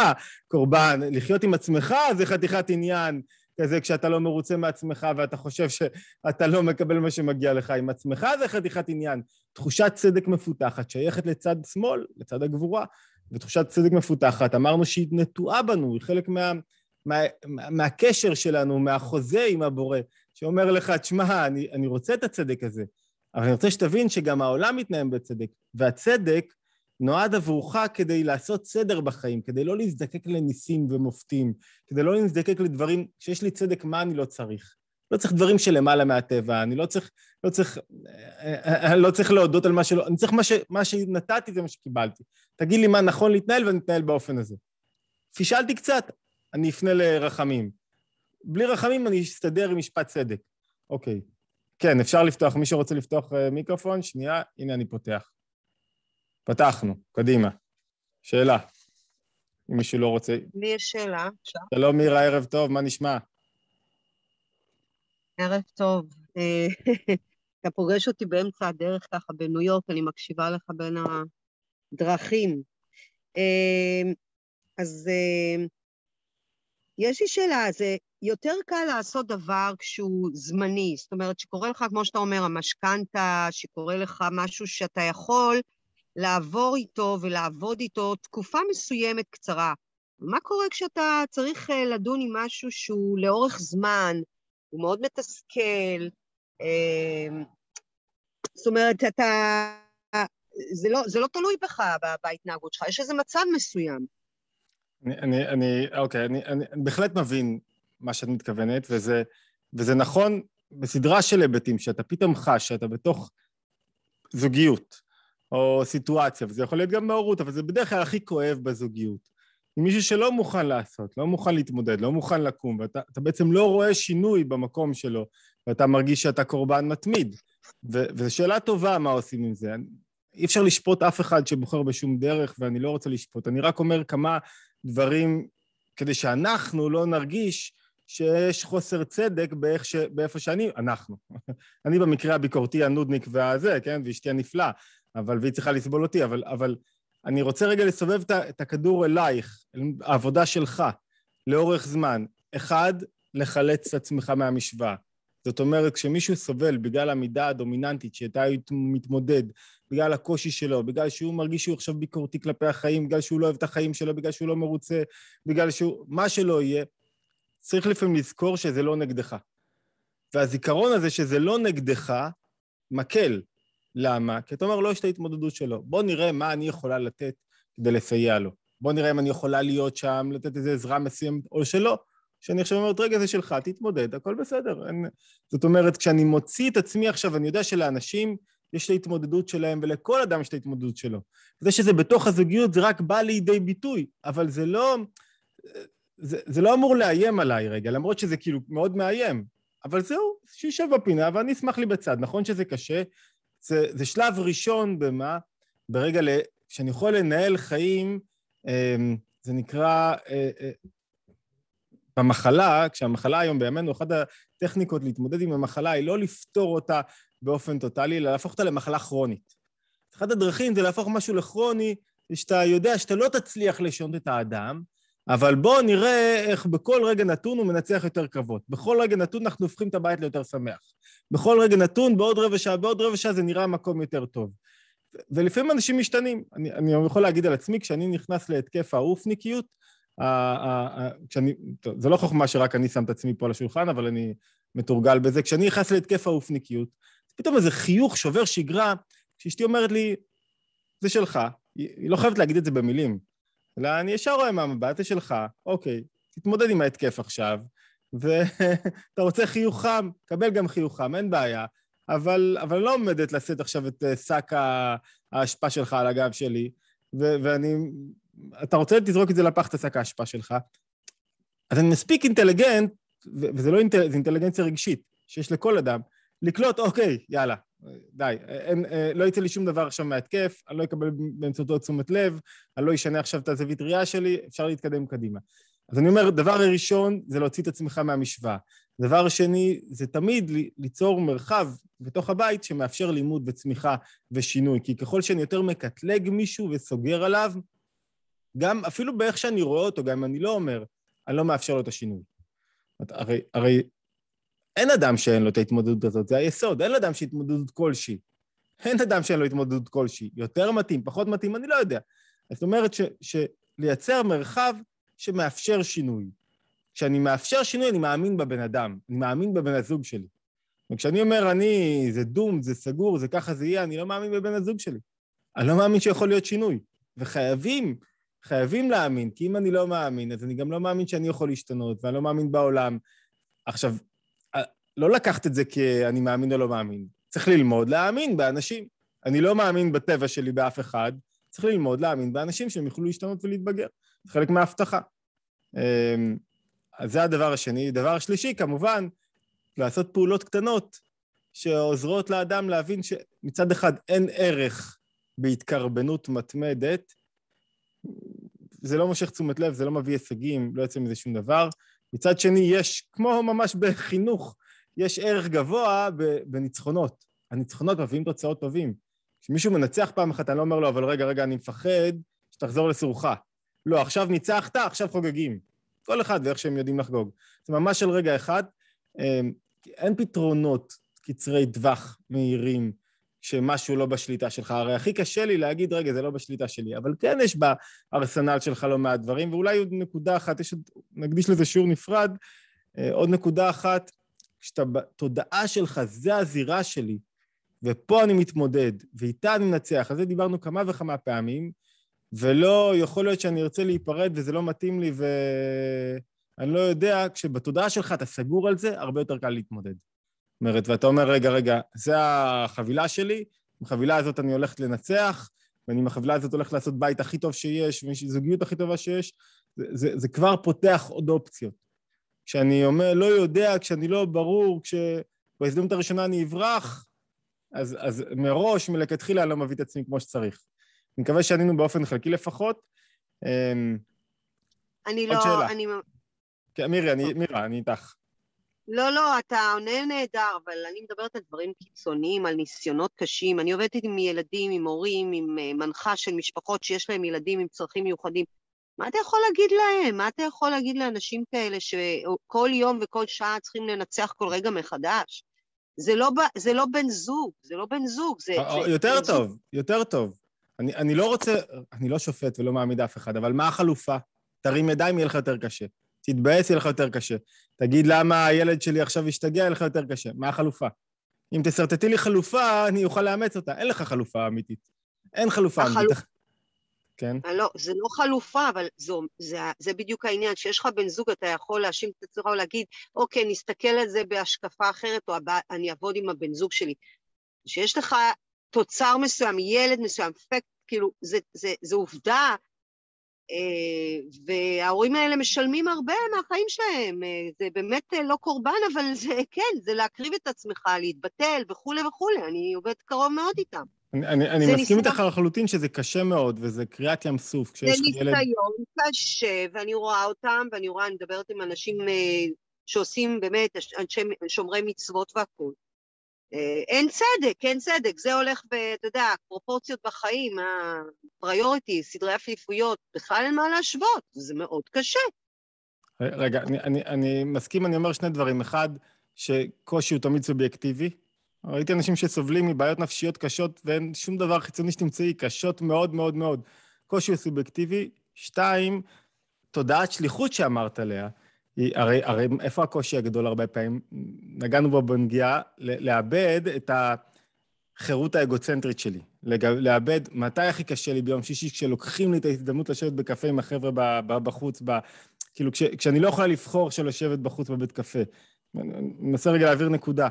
קורבן, לחיות עם עצמך זה חתיכת עניין. כזה כשאתה לא מרוצה מעצמך ואתה חושב שאתה לא מקבל מה שמגיע לך עם עצמך, זה חתיכת עניין. תחושת צדק מפותחת שייכת לצד שמאל, לצד הגבורה, ותחושת צדק מפותחת, אמרנו שהיא נטועה בנו, היא חלק מה, מה, מה, מהקשר שלנו, מהחוזה עם הבורא. שאומר לך, תשמע, אני, אני רוצה את הצדק הזה, אבל אני רוצה שתבין שגם העולם מתנהל בצדק, והצדק נועד עבורך כדי לעשות סדר בחיים, כדי לא להזדקק לניסים ומופתים, כדי לא להזדקק לדברים, כשיש לי צדק, מה אני לא צריך? לא צריך דברים שלמעלה מהטבע, אני לא צריך, לא צריך, אה, אה, לא צריך להודות על מה שלא, אני צריך מה, ש, מה שנתתי זה מה שקיבלתי. תגיד לי מה נכון להתנהל ואני אתנהל באופן הזה. פישלתי קצת, אני אפנה לרחמים. בלי רחמים אני אסתדר עם משפט צדק. אוקיי. כן, אפשר לפתוח. מי שרוצה לפתוח אה, מיקרופון, שנייה, הנה אני פותח. פתחנו, קדימה. שאלה. אם מישהו לא רוצה... לי יש שאלה. שלום מירה, ערב טוב, מה נשמע? ערב טוב. אה, אתה פוגש אותי באמצע הדרך ככה בניו יורק, אני מקשיבה לך בין הדרכים. אה, אז יש לי שאלה, זה יותר קל לעשות דבר כשהוא זמני, זאת אומרת, שקורה לך, כמו שאתה אומר, המשכנתה, שקורה לך משהו שאתה יכול לעבור איתו ולעבוד איתו תקופה מסוימת קצרה. מה קורה כשאתה צריך אה, לדון עם משהו שהוא לאורך זמן, הוא מאוד מתסכל, אמ, זאת אומרת, אתה... זה לא, זה לא תלוי בך, בהתנהגות שלך, יש איזה מצב מסוים. אני, אני, אני אוקיי, אני, אני, אני בהחלט מבין מה שאת מתכוונת, וזה, וזה נכון בסדרה של היבטים, שאתה פתאום חש שאתה בתוך זוגיות או סיטואציה, וזה יכול להיות גם בהורות, אבל זה בדרך כלל הכי כואב בזוגיות. עם מישהו שלא מוכן לעשות, לא מוכן להתמודד, לא מוכן לקום, ואתה בעצם לא רואה שינוי במקום שלו, ואתה מרגיש שאתה קורבן מתמיד. וזו שאלה טובה מה עושים עם זה. אי אפשר לשפוט אף אחד שבוחר בשום דרך, ואני לא רוצה לשפוט. אני רק אומר כמה דברים כדי שאנחנו לא נרגיש שיש חוסר צדק באיך ש... באיפה שאני, אנחנו. אני במקרה הביקורתי הנודניק והזה, כן? ואשתי הנפלאה, אבל, והיא צריכה לסבול אותי, אבל, אבל אני רוצה רגע לסובב את הכדור אלייך, העבודה שלך, לאורך זמן. אחד, לחלץ את עצמך מהמשוואה. זאת אומרת, כשמישהו סובל בגלל המידה הדומיננטית שאיתה הוא מתמודד, בגלל הקושי שלו, בגלל שהוא מרגיש שהוא עכשיו ביקורתי כלפי החיים, בגלל שהוא לא אוהב את החיים שלו, בגלל שהוא לא מרוצה, בגלל שהוא... מה שלא יהיה, צריך לפעמים לזכור שזה לא נגדך. והזיכרון הזה שזה לא נגדך, מקל. למה? כי אתה אומר, לא, יש את ההתמודדות שלו. בוא נראה מה אני יכולה לתת כדי לסייע לו. בוא נראה אם אני יכולה להיות שם, לתת איזו עזרה מסוימת, או שלא. שאני עכשיו אומרת, רגע, זה שלך, תתמודד, הכל בסדר. אין... זאת אומרת, כשאני מוציא את עצמי עכשיו, אני יודע שלאנשים יש את ההתמודדות שלהם, ולכל אדם יש את ההתמודדות שלו. זה שזה בתוך הזוגיות, זה רק בא לידי ביטוי, אבל זה לא... זה, זה לא אמור לאיים עליי רגע, למרות שזה כאילו מאוד מאיים. אבל זהו, שישב בפינה ואני אשמח לי בצד. נכון שזה קשה, זה, זה שלב ראשון במה? ברגע ל, שאני יכול לנהל חיים, אמ, זה נקרא, אה, אה, במחלה, כשהמחלה היום בימינו, אחת הטכניקות להתמודד עם המחלה היא לא לפתור אותה באופן טוטאלי, אלא להפוך אותה למחלה כרונית. אחת הדרכים זה להפוך משהו לכרוני, שאתה יודע שאתה לא תצליח לשנות את האדם, אבל בואו נראה איך בכל רגע נתון הוא מנצח יותר קרבות. בכל רגע נתון אנחנו הופכים את הבית ליותר שמח. בכל רגע נתון, בעוד רבע שעה, בעוד רבע שעה זה נראה מקום יותר טוב. ולפעמים אנשים משתנים. אני, אני יכול להגיד על עצמי, כשאני נכנס להתקף האופניקיות, כשאני, טוב, זה לא חוכמה שרק אני שם את עצמי פה על השולחן, אבל אני מתורגל בזה. כשאני נכנס להתקף האופניקיות, פתאום איזה חיוך שובר שגרה, כשאשתי אומרת לי, זה שלך. היא לא חייבת להגיד את זה במילים. אלא אני ישר רואה מהמבט, זה שלך, אוקיי, תתמודד עם ההתקף עכשיו, ואתה רוצה חיוך חם, קבל גם חיוך חם, אין בעיה. אבל, אני לא עומדת לשאת עכשיו את אה, שק האשפה שלך על הגב שלי, ו- ואני... אתה רוצה תזרוק את זה לפח, את השק האשפה שלך. אז אני מספיק אינטליגנט, וזה לא אינטל, זה אינטליגנציה רגשית, שיש לכל אדם, לקלוט, אוקיי, יאללה, די, אה, אין, אה, לא יצא לי שום דבר עכשיו מהתקף, אני לא אקבל באמצעותו תשומת לב, אני לא אשנה עכשיו את הזווית ראייה שלי, אפשר להתקדם קדימה. אז אני אומר, דבר ראשון זה להוציא את עצמך מהמשוואה. דבר שני, זה תמיד ליצור מרחב בתוך הבית שמאפשר לימוד וצמיחה ושינוי, כי ככל שאני יותר מקטלג מישהו וסוגר עליו, גם אפילו באיך שאני רואה אותו, גם אם אני לא אומר, אני לא מאפשר לו את השינוי. הרי, הרי אין אדם שאין לו את ההתמודדות הזאת, זה היסוד. אין אדם שהתמודדות כלשהי. אין אדם שאין לו התמודדות כלשהי. יותר מתאים, פחות מתאים, אני לא יודע. זאת אומרת ש, שלייצר מרחב שמאפשר שינוי. כשאני מאפשר שינוי, אני מאמין בבן אדם, אני מאמין בבן הזוג שלי. וכשאני אומר, אני, זה דום, זה סגור, זה ככה זה יהיה, אני לא מאמין בבן הזוג שלי. אני לא מאמין שיכול להיות שינוי. וחייבים, חייבים להאמין, כי אם אני לא מאמין, אז אני גם לא מאמין שאני יכול להשתנות, ואני לא מאמין בעולם. עכשיו, לא לקחת את זה כאני מאמין או לא מאמין. צריך ללמוד להאמין באנשים. אני לא מאמין בטבע שלי באף אחד, צריך ללמוד להאמין באנשים שהם יוכלו להשתנות ולהתבגר. זה חלק מההבטחה. אמ, אז זה הדבר השני. דבר שלישי, כמובן, לעשות פעולות קטנות שעוזרות לאדם להבין שמצד אחד אין ערך בהתקרבנות מתמדת, זה לא מושך תשומת לב, זה לא מביא הישגים, לא יוצא מזה שום דבר. מצד שני, יש, כמו ממש בחינוך, יש ערך גבוה בניצחונות. הניצחונות מביאים תוצאות טובים. כשמישהו מנצח פעם אחת, אני לא אומר לו, אבל רגע, רגע, אני מפחד שתחזור לסורך. לא, עכשיו ניצחת, עכשיו חוגגים. כל אחד ואיך שהם יודעים לחגוג. זה ממש של רגע אחד. אמ, אין פתרונות קצרי טווח מהירים כשמשהו לא בשליטה שלך. הרי הכי קשה לי להגיד, רגע, זה לא בשליטה שלי, אבל כן יש בארסנל שלך לא מעט דברים, ואולי עוד נקודה אחת, יש עוד, נקדיש לזה שיעור נפרד, אה, עוד נקודה אחת כשאתה בתודעה שלך, זה הזירה שלי, ופה אני מתמודד, ואיתה אני מנצח. על זה דיברנו כמה וכמה פעמים, ולא יכול להיות שאני ארצה להיפרד וזה לא מתאים לי ואני לא יודע, כשבתודעה שלך אתה סגור על זה, הרבה יותר קל להתמודד. זאת אומרת, ואתה אומר, רגע, רגע, זה החבילה שלי, עם החבילה הזאת אני הולכת לנצח, ואני עם החבילה הזאת הולך לעשות בית הכי טוב שיש, וזוגיות הכי טובה שיש, זה, זה, זה כבר פותח עוד אופציות. כשאני אומר לא יודע, כשאני לא ברור, כשבהזדמנות הראשונה אני אברח, אז, אז מראש, מלכתחילה, אני לא מביא את עצמי כמו שצריך. אני מקווה שענינו באופן חלקי לפחות. אמ, אני לא... עוד שאלה. אני... כן, מירי, אני, אוקיי. מירה, אני איתך. לא, לא, אתה עונה נהדר, אבל אני מדברת על דברים קיצוניים, על ניסיונות קשים. אני עובדת עם ילדים, עם הורים, עם אה, מנחה של משפחות שיש להם ילדים עם צרכים מיוחדים. מה אתה יכול להגיד להם? מה אתה יכול להגיד לאנשים כאלה שכל יום וכל שעה צריכים לנצח כל רגע מחדש? זה לא, זה לא בן זוג, זה לא בן זוג, זה... אה, אה, זה יותר בן טוב, זוג. יותר טוב. אני, אני לא רוצה, אני לא שופט ולא מעמיד אף אחד, אבל מה החלופה? תרים ידיים, יהיה לך יותר קשה. תתבאס, יהיה לך יותר קשה. תגיד למה הילד שלי עכשיו השתגע, יהיה לך יותר קשה. מה החלופה? אם תשרטטי לי חלופה, אני אוכל לאמץ אותה. אין לך חלופה אמיתית. אין חלופה החל... אמיתית. כן? אה, לא, זה לא חלופה, אבל זו, זה, זה בדיוק העניין. כשיש לך בן זוג, אתה יכול להאשים את הצורה או להגיד, אוקיי, נסתכל על זה בהשקפה אחרת, או הבא, אני אעבוד עם הבן זוג שלי. כשיש לך תוצר מסוים, ילד מסוים, פקט, כאילו, זה, זה, זה זה עובדה, אה, וההורים האלה משלמים הרבה מהחיים שלהם, אה, זה באמת אה, לא קורבן, אבל זה כן, זה להקריב את עצמך, להתבטל וכולי וכולי, אני עובדת קרוב מאוד איתם. אני, אני, אני מסכים ניסיון... איתך לחלוטין שזה קשה מאוד, וזה קריעת ים סוף כשיש לך ילד... זה ניסיון קשה, ואני רואה אותם, ואני רואה, אני מדברת עם אנשים אה, שעושים באמת, אנשי שומרי מצוות והכול. אה, אין צדק, אין צדק, זה הולך ב... אתה יודע, הפרופורציות בחיים, הפריוריטי, סדרי עפיפויות, בכלל אין מה להשוות, זה מאוד קשה. רגע, אני, אני, אני מסכים, אני אומר שני דברים. אחד, שקושי הוא תמיד סובייקטיבי, ראיתי אנשים שסובלים מבעיות נפשיות קשות, ואין שום דבר חיצוני שתמצאי, קשות מאוד מאוד מאוד. קושי סובייקטיבי. שתיים, תודעת שליחות שאמרת עליה. היא, הרי, הרי איפה הקושי הגדול הרבה פעמים? נגענו בו בנגיעה, לאבד את החירות האגוצנטרית שלי. לאבד מתי הכי קשה לי ביום שישי, כשלוקחים לי את ההזדמנות לשבת בקפה עם החבר'ה בחוץ, ב, כאילו כש, כשאני לא יכולה לבחור שלשבת בחוץ בבית קפה. אני מנסה רגע להעביר נקודה.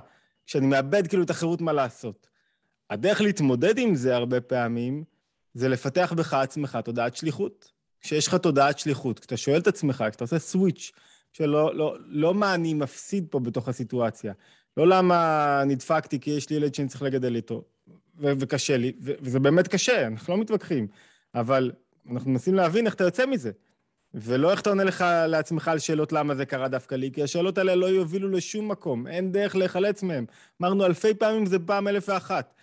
שאני מאבד כאילו את החירות מה לעשות. הדרך להתמודד עם זה הרבה פעמים, זה לפתח בך עצמך תודעת שליחות. כשיש לך תודעת שליחות, כשאתה שואל את עצמך, כשאתה עושה סוויץ' שלא לא, לא מה אני מפסיד פה בתוך הסיטואציה, לא למה נדפקתי כי יש לי ילד שאני צריך לגדל איתו, ו- וקשה לי, ו- וזה באמת קשה, אנחנו לא מתווכחים, אבל אנחנו מנסים להבין איך אתה יוצא מזה. ולא איך אתה עונה לך לעצמך על שאלות למה זה קרה דווקא לי, כי השאלות האלה לא יובילו לשום מקום, אין דרך להיחלץ מהן. אמרנו אלפי פעמים, זה פעם אלף ואחת.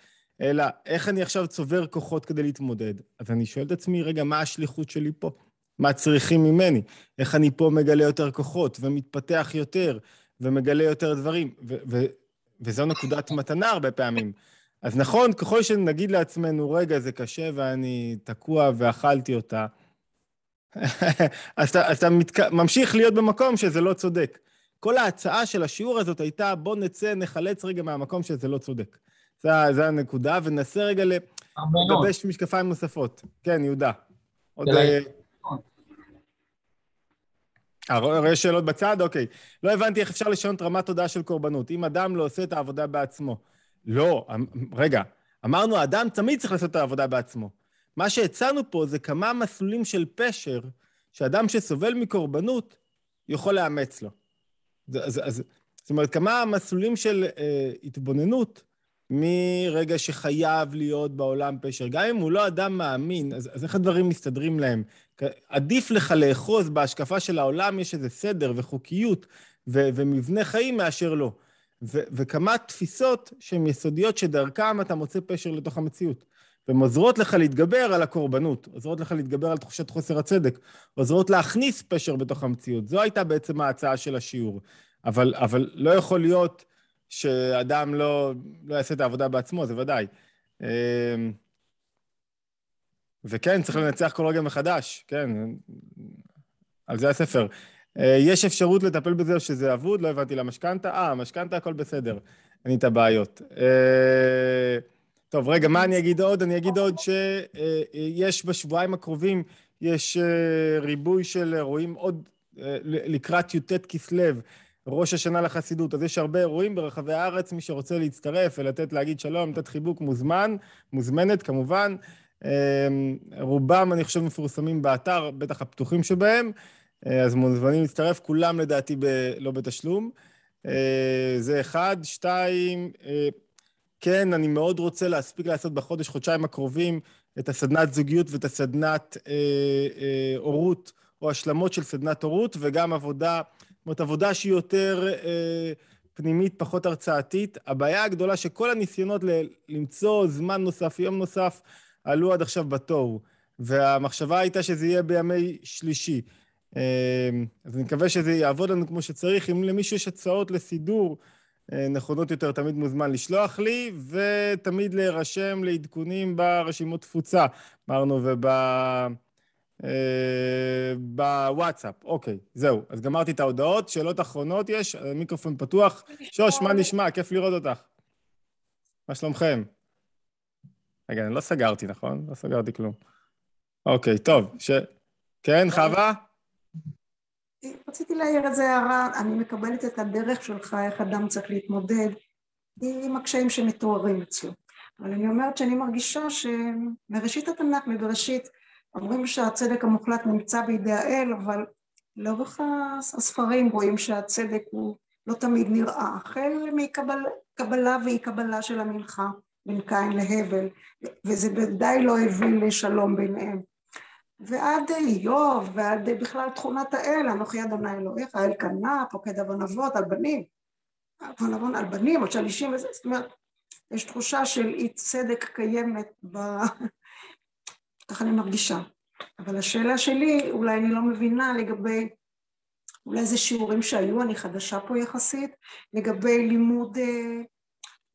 אלא, איך אני עכשיו צובר כוחות כדי להתמודד? אז אני שואל את עצמי, רגע, מה השליחות שלי פה? מה צריכים ממני? איך אני פה מגלה יותר כוחות, ומתפתח יותר, ומגלה יותר דברים? ו- ו- וזו נקודת מתנה הרבה פעמים. אז נכון, ככל שנגיד לעצמנו, רגע, זה קשה ואני תקוע ואכלתי אותה, אז אתה, אז אתה מתק... ממשיך להיות במקום שזה לא צודק. כל ההצעה של השיעור הזאת הייתה, בוא נצא, נחלץ רגע מהמקום שזה לא צודק. זו, זו הנקודה, וננסה רגע לגבש משקפיים נוספות. כן, יהודה. עוד... אה, רואה שאלות בצד? אוקיי. לא הבנתי איך אפשר לשנות רמת תודעה של קורבנות. אם אדם לא עושה את העבודה בעצמו. לא, אמ, רגע, אמרנו, אדם תמיד צריך לעשות את העבודה בעצמו. מה שהצענו פה זה כמה מסלולים של פשר שאדם שסובל מקורבנות יכול לאמץ לו. אז, אז, זאת אומרת, כמה מסלולים של אה, התבוננות מרגע שחייב להיות בעולם פשר. גם אם הוא לא אדם מאמין, אז, אז איך הדברים מסתדרים להם? עדיף לך לאחוז בהשקפה של העולם, יש איזה סדר וחוקיות ו, ומבנה חיים מאשר לא. ו, וכמה תפיסות שהן יסודיות שדרכן אתה מוצא פשר לתוך המציאות. והן עוזרות לך להתגבר על הקורבנות, עוזרות לך להתגבר על תחושת חוסר הצדק, עוזרות להכניס פשר בתוך המציאות. זו הייתה בעצם ההצעה של השיעור. אבל, אבל לא יכול להיות שאדם לא, לא יעשה את העבודה בעצמו, זה ודאי. אמ, וכן, צריך לנצח כל רגע מחדש, כן, על זה הספר. אה, יש אפשרות לטפל בזה או שזה אבוד, לא הבנתי למשכנתה. אה, המשכנתה, הכל בסדר, אין איתה בעיות. אה, טוב, רגע, מה אני אגיד עוד? אני אגיד עוד שיש בשבועיים הקרובים, יש אה, ריבוי של אירועים עוד אה, לקראת י"ט כסלו, ראש השנה לחסידות. אז יש הרבה אירועים ברחבי הארץ, מי שרוצה להצטרף ולתת, להגיד שלום, לתת חיבוק, מוזמן, מוזמנת כמובן. אמ, רובם, אני חושב, מפורסמים באתר, בטח הפתוחים שבהם, אה, אז מוזמנים להצטרף, כולם לדעתי ב... לא בתשלום. זה אחד. שתיים, כן, אני מאוד רוצה להספיק לעשות בחודש, חודשיים הקרובים, את הסדנת זוגיות ואת הסדנת הורות, אה, אה, או השלמות של סדנת הורות, וגם עבודה, זאת אומרת, עבודה שהיא יותר אה, פנימית, פחות הרצאתית. הבעיה הגדולה שכל הניסיונות ל- למצוא זמן נוסף, יום נוסף, עלו עד עכשיו בתוהו, והמחשבה הייתה שזה יהיה בימי שלישי. אה, אז אני מקווה שזה יעבוד לנו כמו שצריך. אם למישהו יש הצעות לסידור, אה, נכונות יותר, תמיד מוזמן לשלוח לי, ותמיד להירשם לעדכונים ברשימות תפוצה, אמרנו, וב... אה, בוואטסאפ. אוקיי, זהו. אז גמרתי את ההודעות, שאלות אחרונות יש, אה, מיקרופון פתוח. שוש, מה נכון. נשמע? כיף לראות אותך. מה שלומכם? רגע, אני לא סגרתי, נכון? לא סגרתי כלום. אוקיי, טוב. ש... כן, חווה? רציתי להעיר איזה הערה, אני מקבלת את הדרך שלך, איך אדם צריך להתמודד עם הקשיים שמתוארים אצלו. אבל אני אומרת שאני מרגישה שמראשית התנ"ך, מבראשית, אומרים שהצדק המוחלט נמצא בידי האל, אבל לאורך הספרים רואים שהצדק הוא לא תמיד נראה, החל מקבלה ואי קבלה של המנחה בין קין להבל, וזה בוודאי לא הביא לשלום ביניהם. ועד איוב, ועד אה, בכלל תכונת האל, אנוכי אדוני אלוהיך, האל קנה, פוקד עוון אבות, על בנים, עוון אבון על בנים, עוד שלישים וזה, זאת אומרת, יש תחושה של אי צדק קיימת ב... ככה אני מרגישה. אבל השאלה שלי, אולי אני לא מבינה לגבי, אולי זה שיעורים שהיו, אני חדשה פה יחסית, לגבי לימוד אה,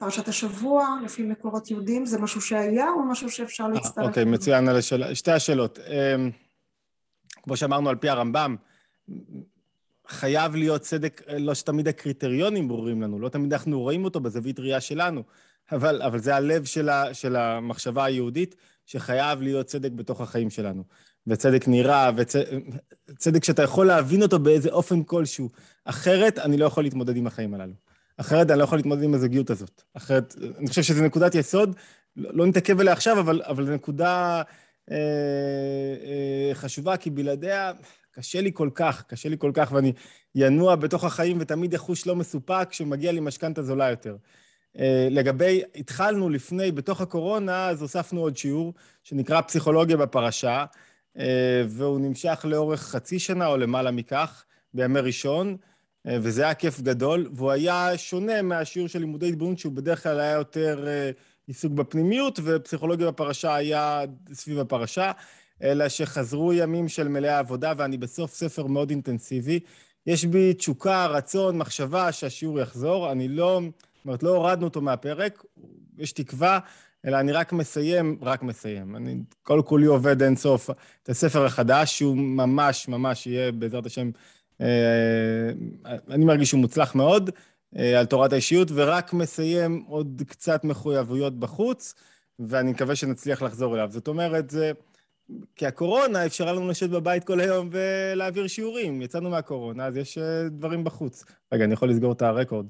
פרשת השבוע, לפי מקורות יהודים, זה משהו שהיה או משהו שאפשר אה, להצטרף? אוקיי, מצוין על השאלה. שתי השאלות. אמ, כמו שאמרנו על פי הרמב"ם, חייב להיות צדק, אה, לא שתמיד הקריטריונים ברורים לנו, לא תמיד אנחנו רואים אותו בזווית ראייה שלנו, אבל, אבל זה הלב של, ה, של המחשבה היהודית, שחייב להיות צדק בתוך החיים שלנו. וצדק נראה, וצדק שאתה יכול להבין אותו באיזה אופן כלשהו. אחרת, אני לא יכול להתמודד עם החיים הללו. אחרת אני לא יכול להתמודד עם הזוגיות הזאת. אחרת, אני חושב שזו נקודת יסוד, לא לא נתעכב עליה עכשיו, אבל, אבל זו נקודה אה, אה, חשובה, כי בלעדיה קשה לי כל כך, קשה לי כל כך, ואני ינוע בתוך החיים ותמיד יחוש לא מסופק כשמגיע לי משכנתה זולה יותר. אה, לגבי, התחלנו לפני, בתוך הקורונה, אז הוספנו עוד שיעור, שנקרא פסיכולוגיה בפרשה, אה, והוא נמשך לאורך חצי שנה או למעלה מכך, בימי ראשון. אה, וזה היה כיף גדול, והוא היה שונה מהשיעור של לימודי התבוננות, שהוא בדרך כלל היה יותר אה, עיסוק בפנימיות, ופסיכולוגיה בפרשה היה סביב הפרשה, אלא שחזרו ימים של מלאי עבודה, ואני בסוף ספר מאוד אינטנסיבי. יש בי תשוקה, רצון, מחשבה שהשיעור יחזור. אני לא, זאת אומרת, לא הורדנו אותו מהפרק, יש תקווה, אלא אני רק מסיים, רק מסיים. אני כל כולי עובד אין סוף את הספר החדש, שהוא ממש ממש יהיה, בעזרת השם, אה, אני מרגיש שהוא מוצלח מאוד אה, על תורת האישיות, ורק מסיים עוד קצת מחויבויות בחוץ, ואני מקווה שנצליח לחזור אליו. זאת אומרת, זה... כי הקורונה אפשרה לנו לשבת בבית כל היום ולהעביר שיעורים. יצאנו מהקורונה, אז יש אה, דברים בחוץ. רגע, אני יכול לסגור את הרקורד.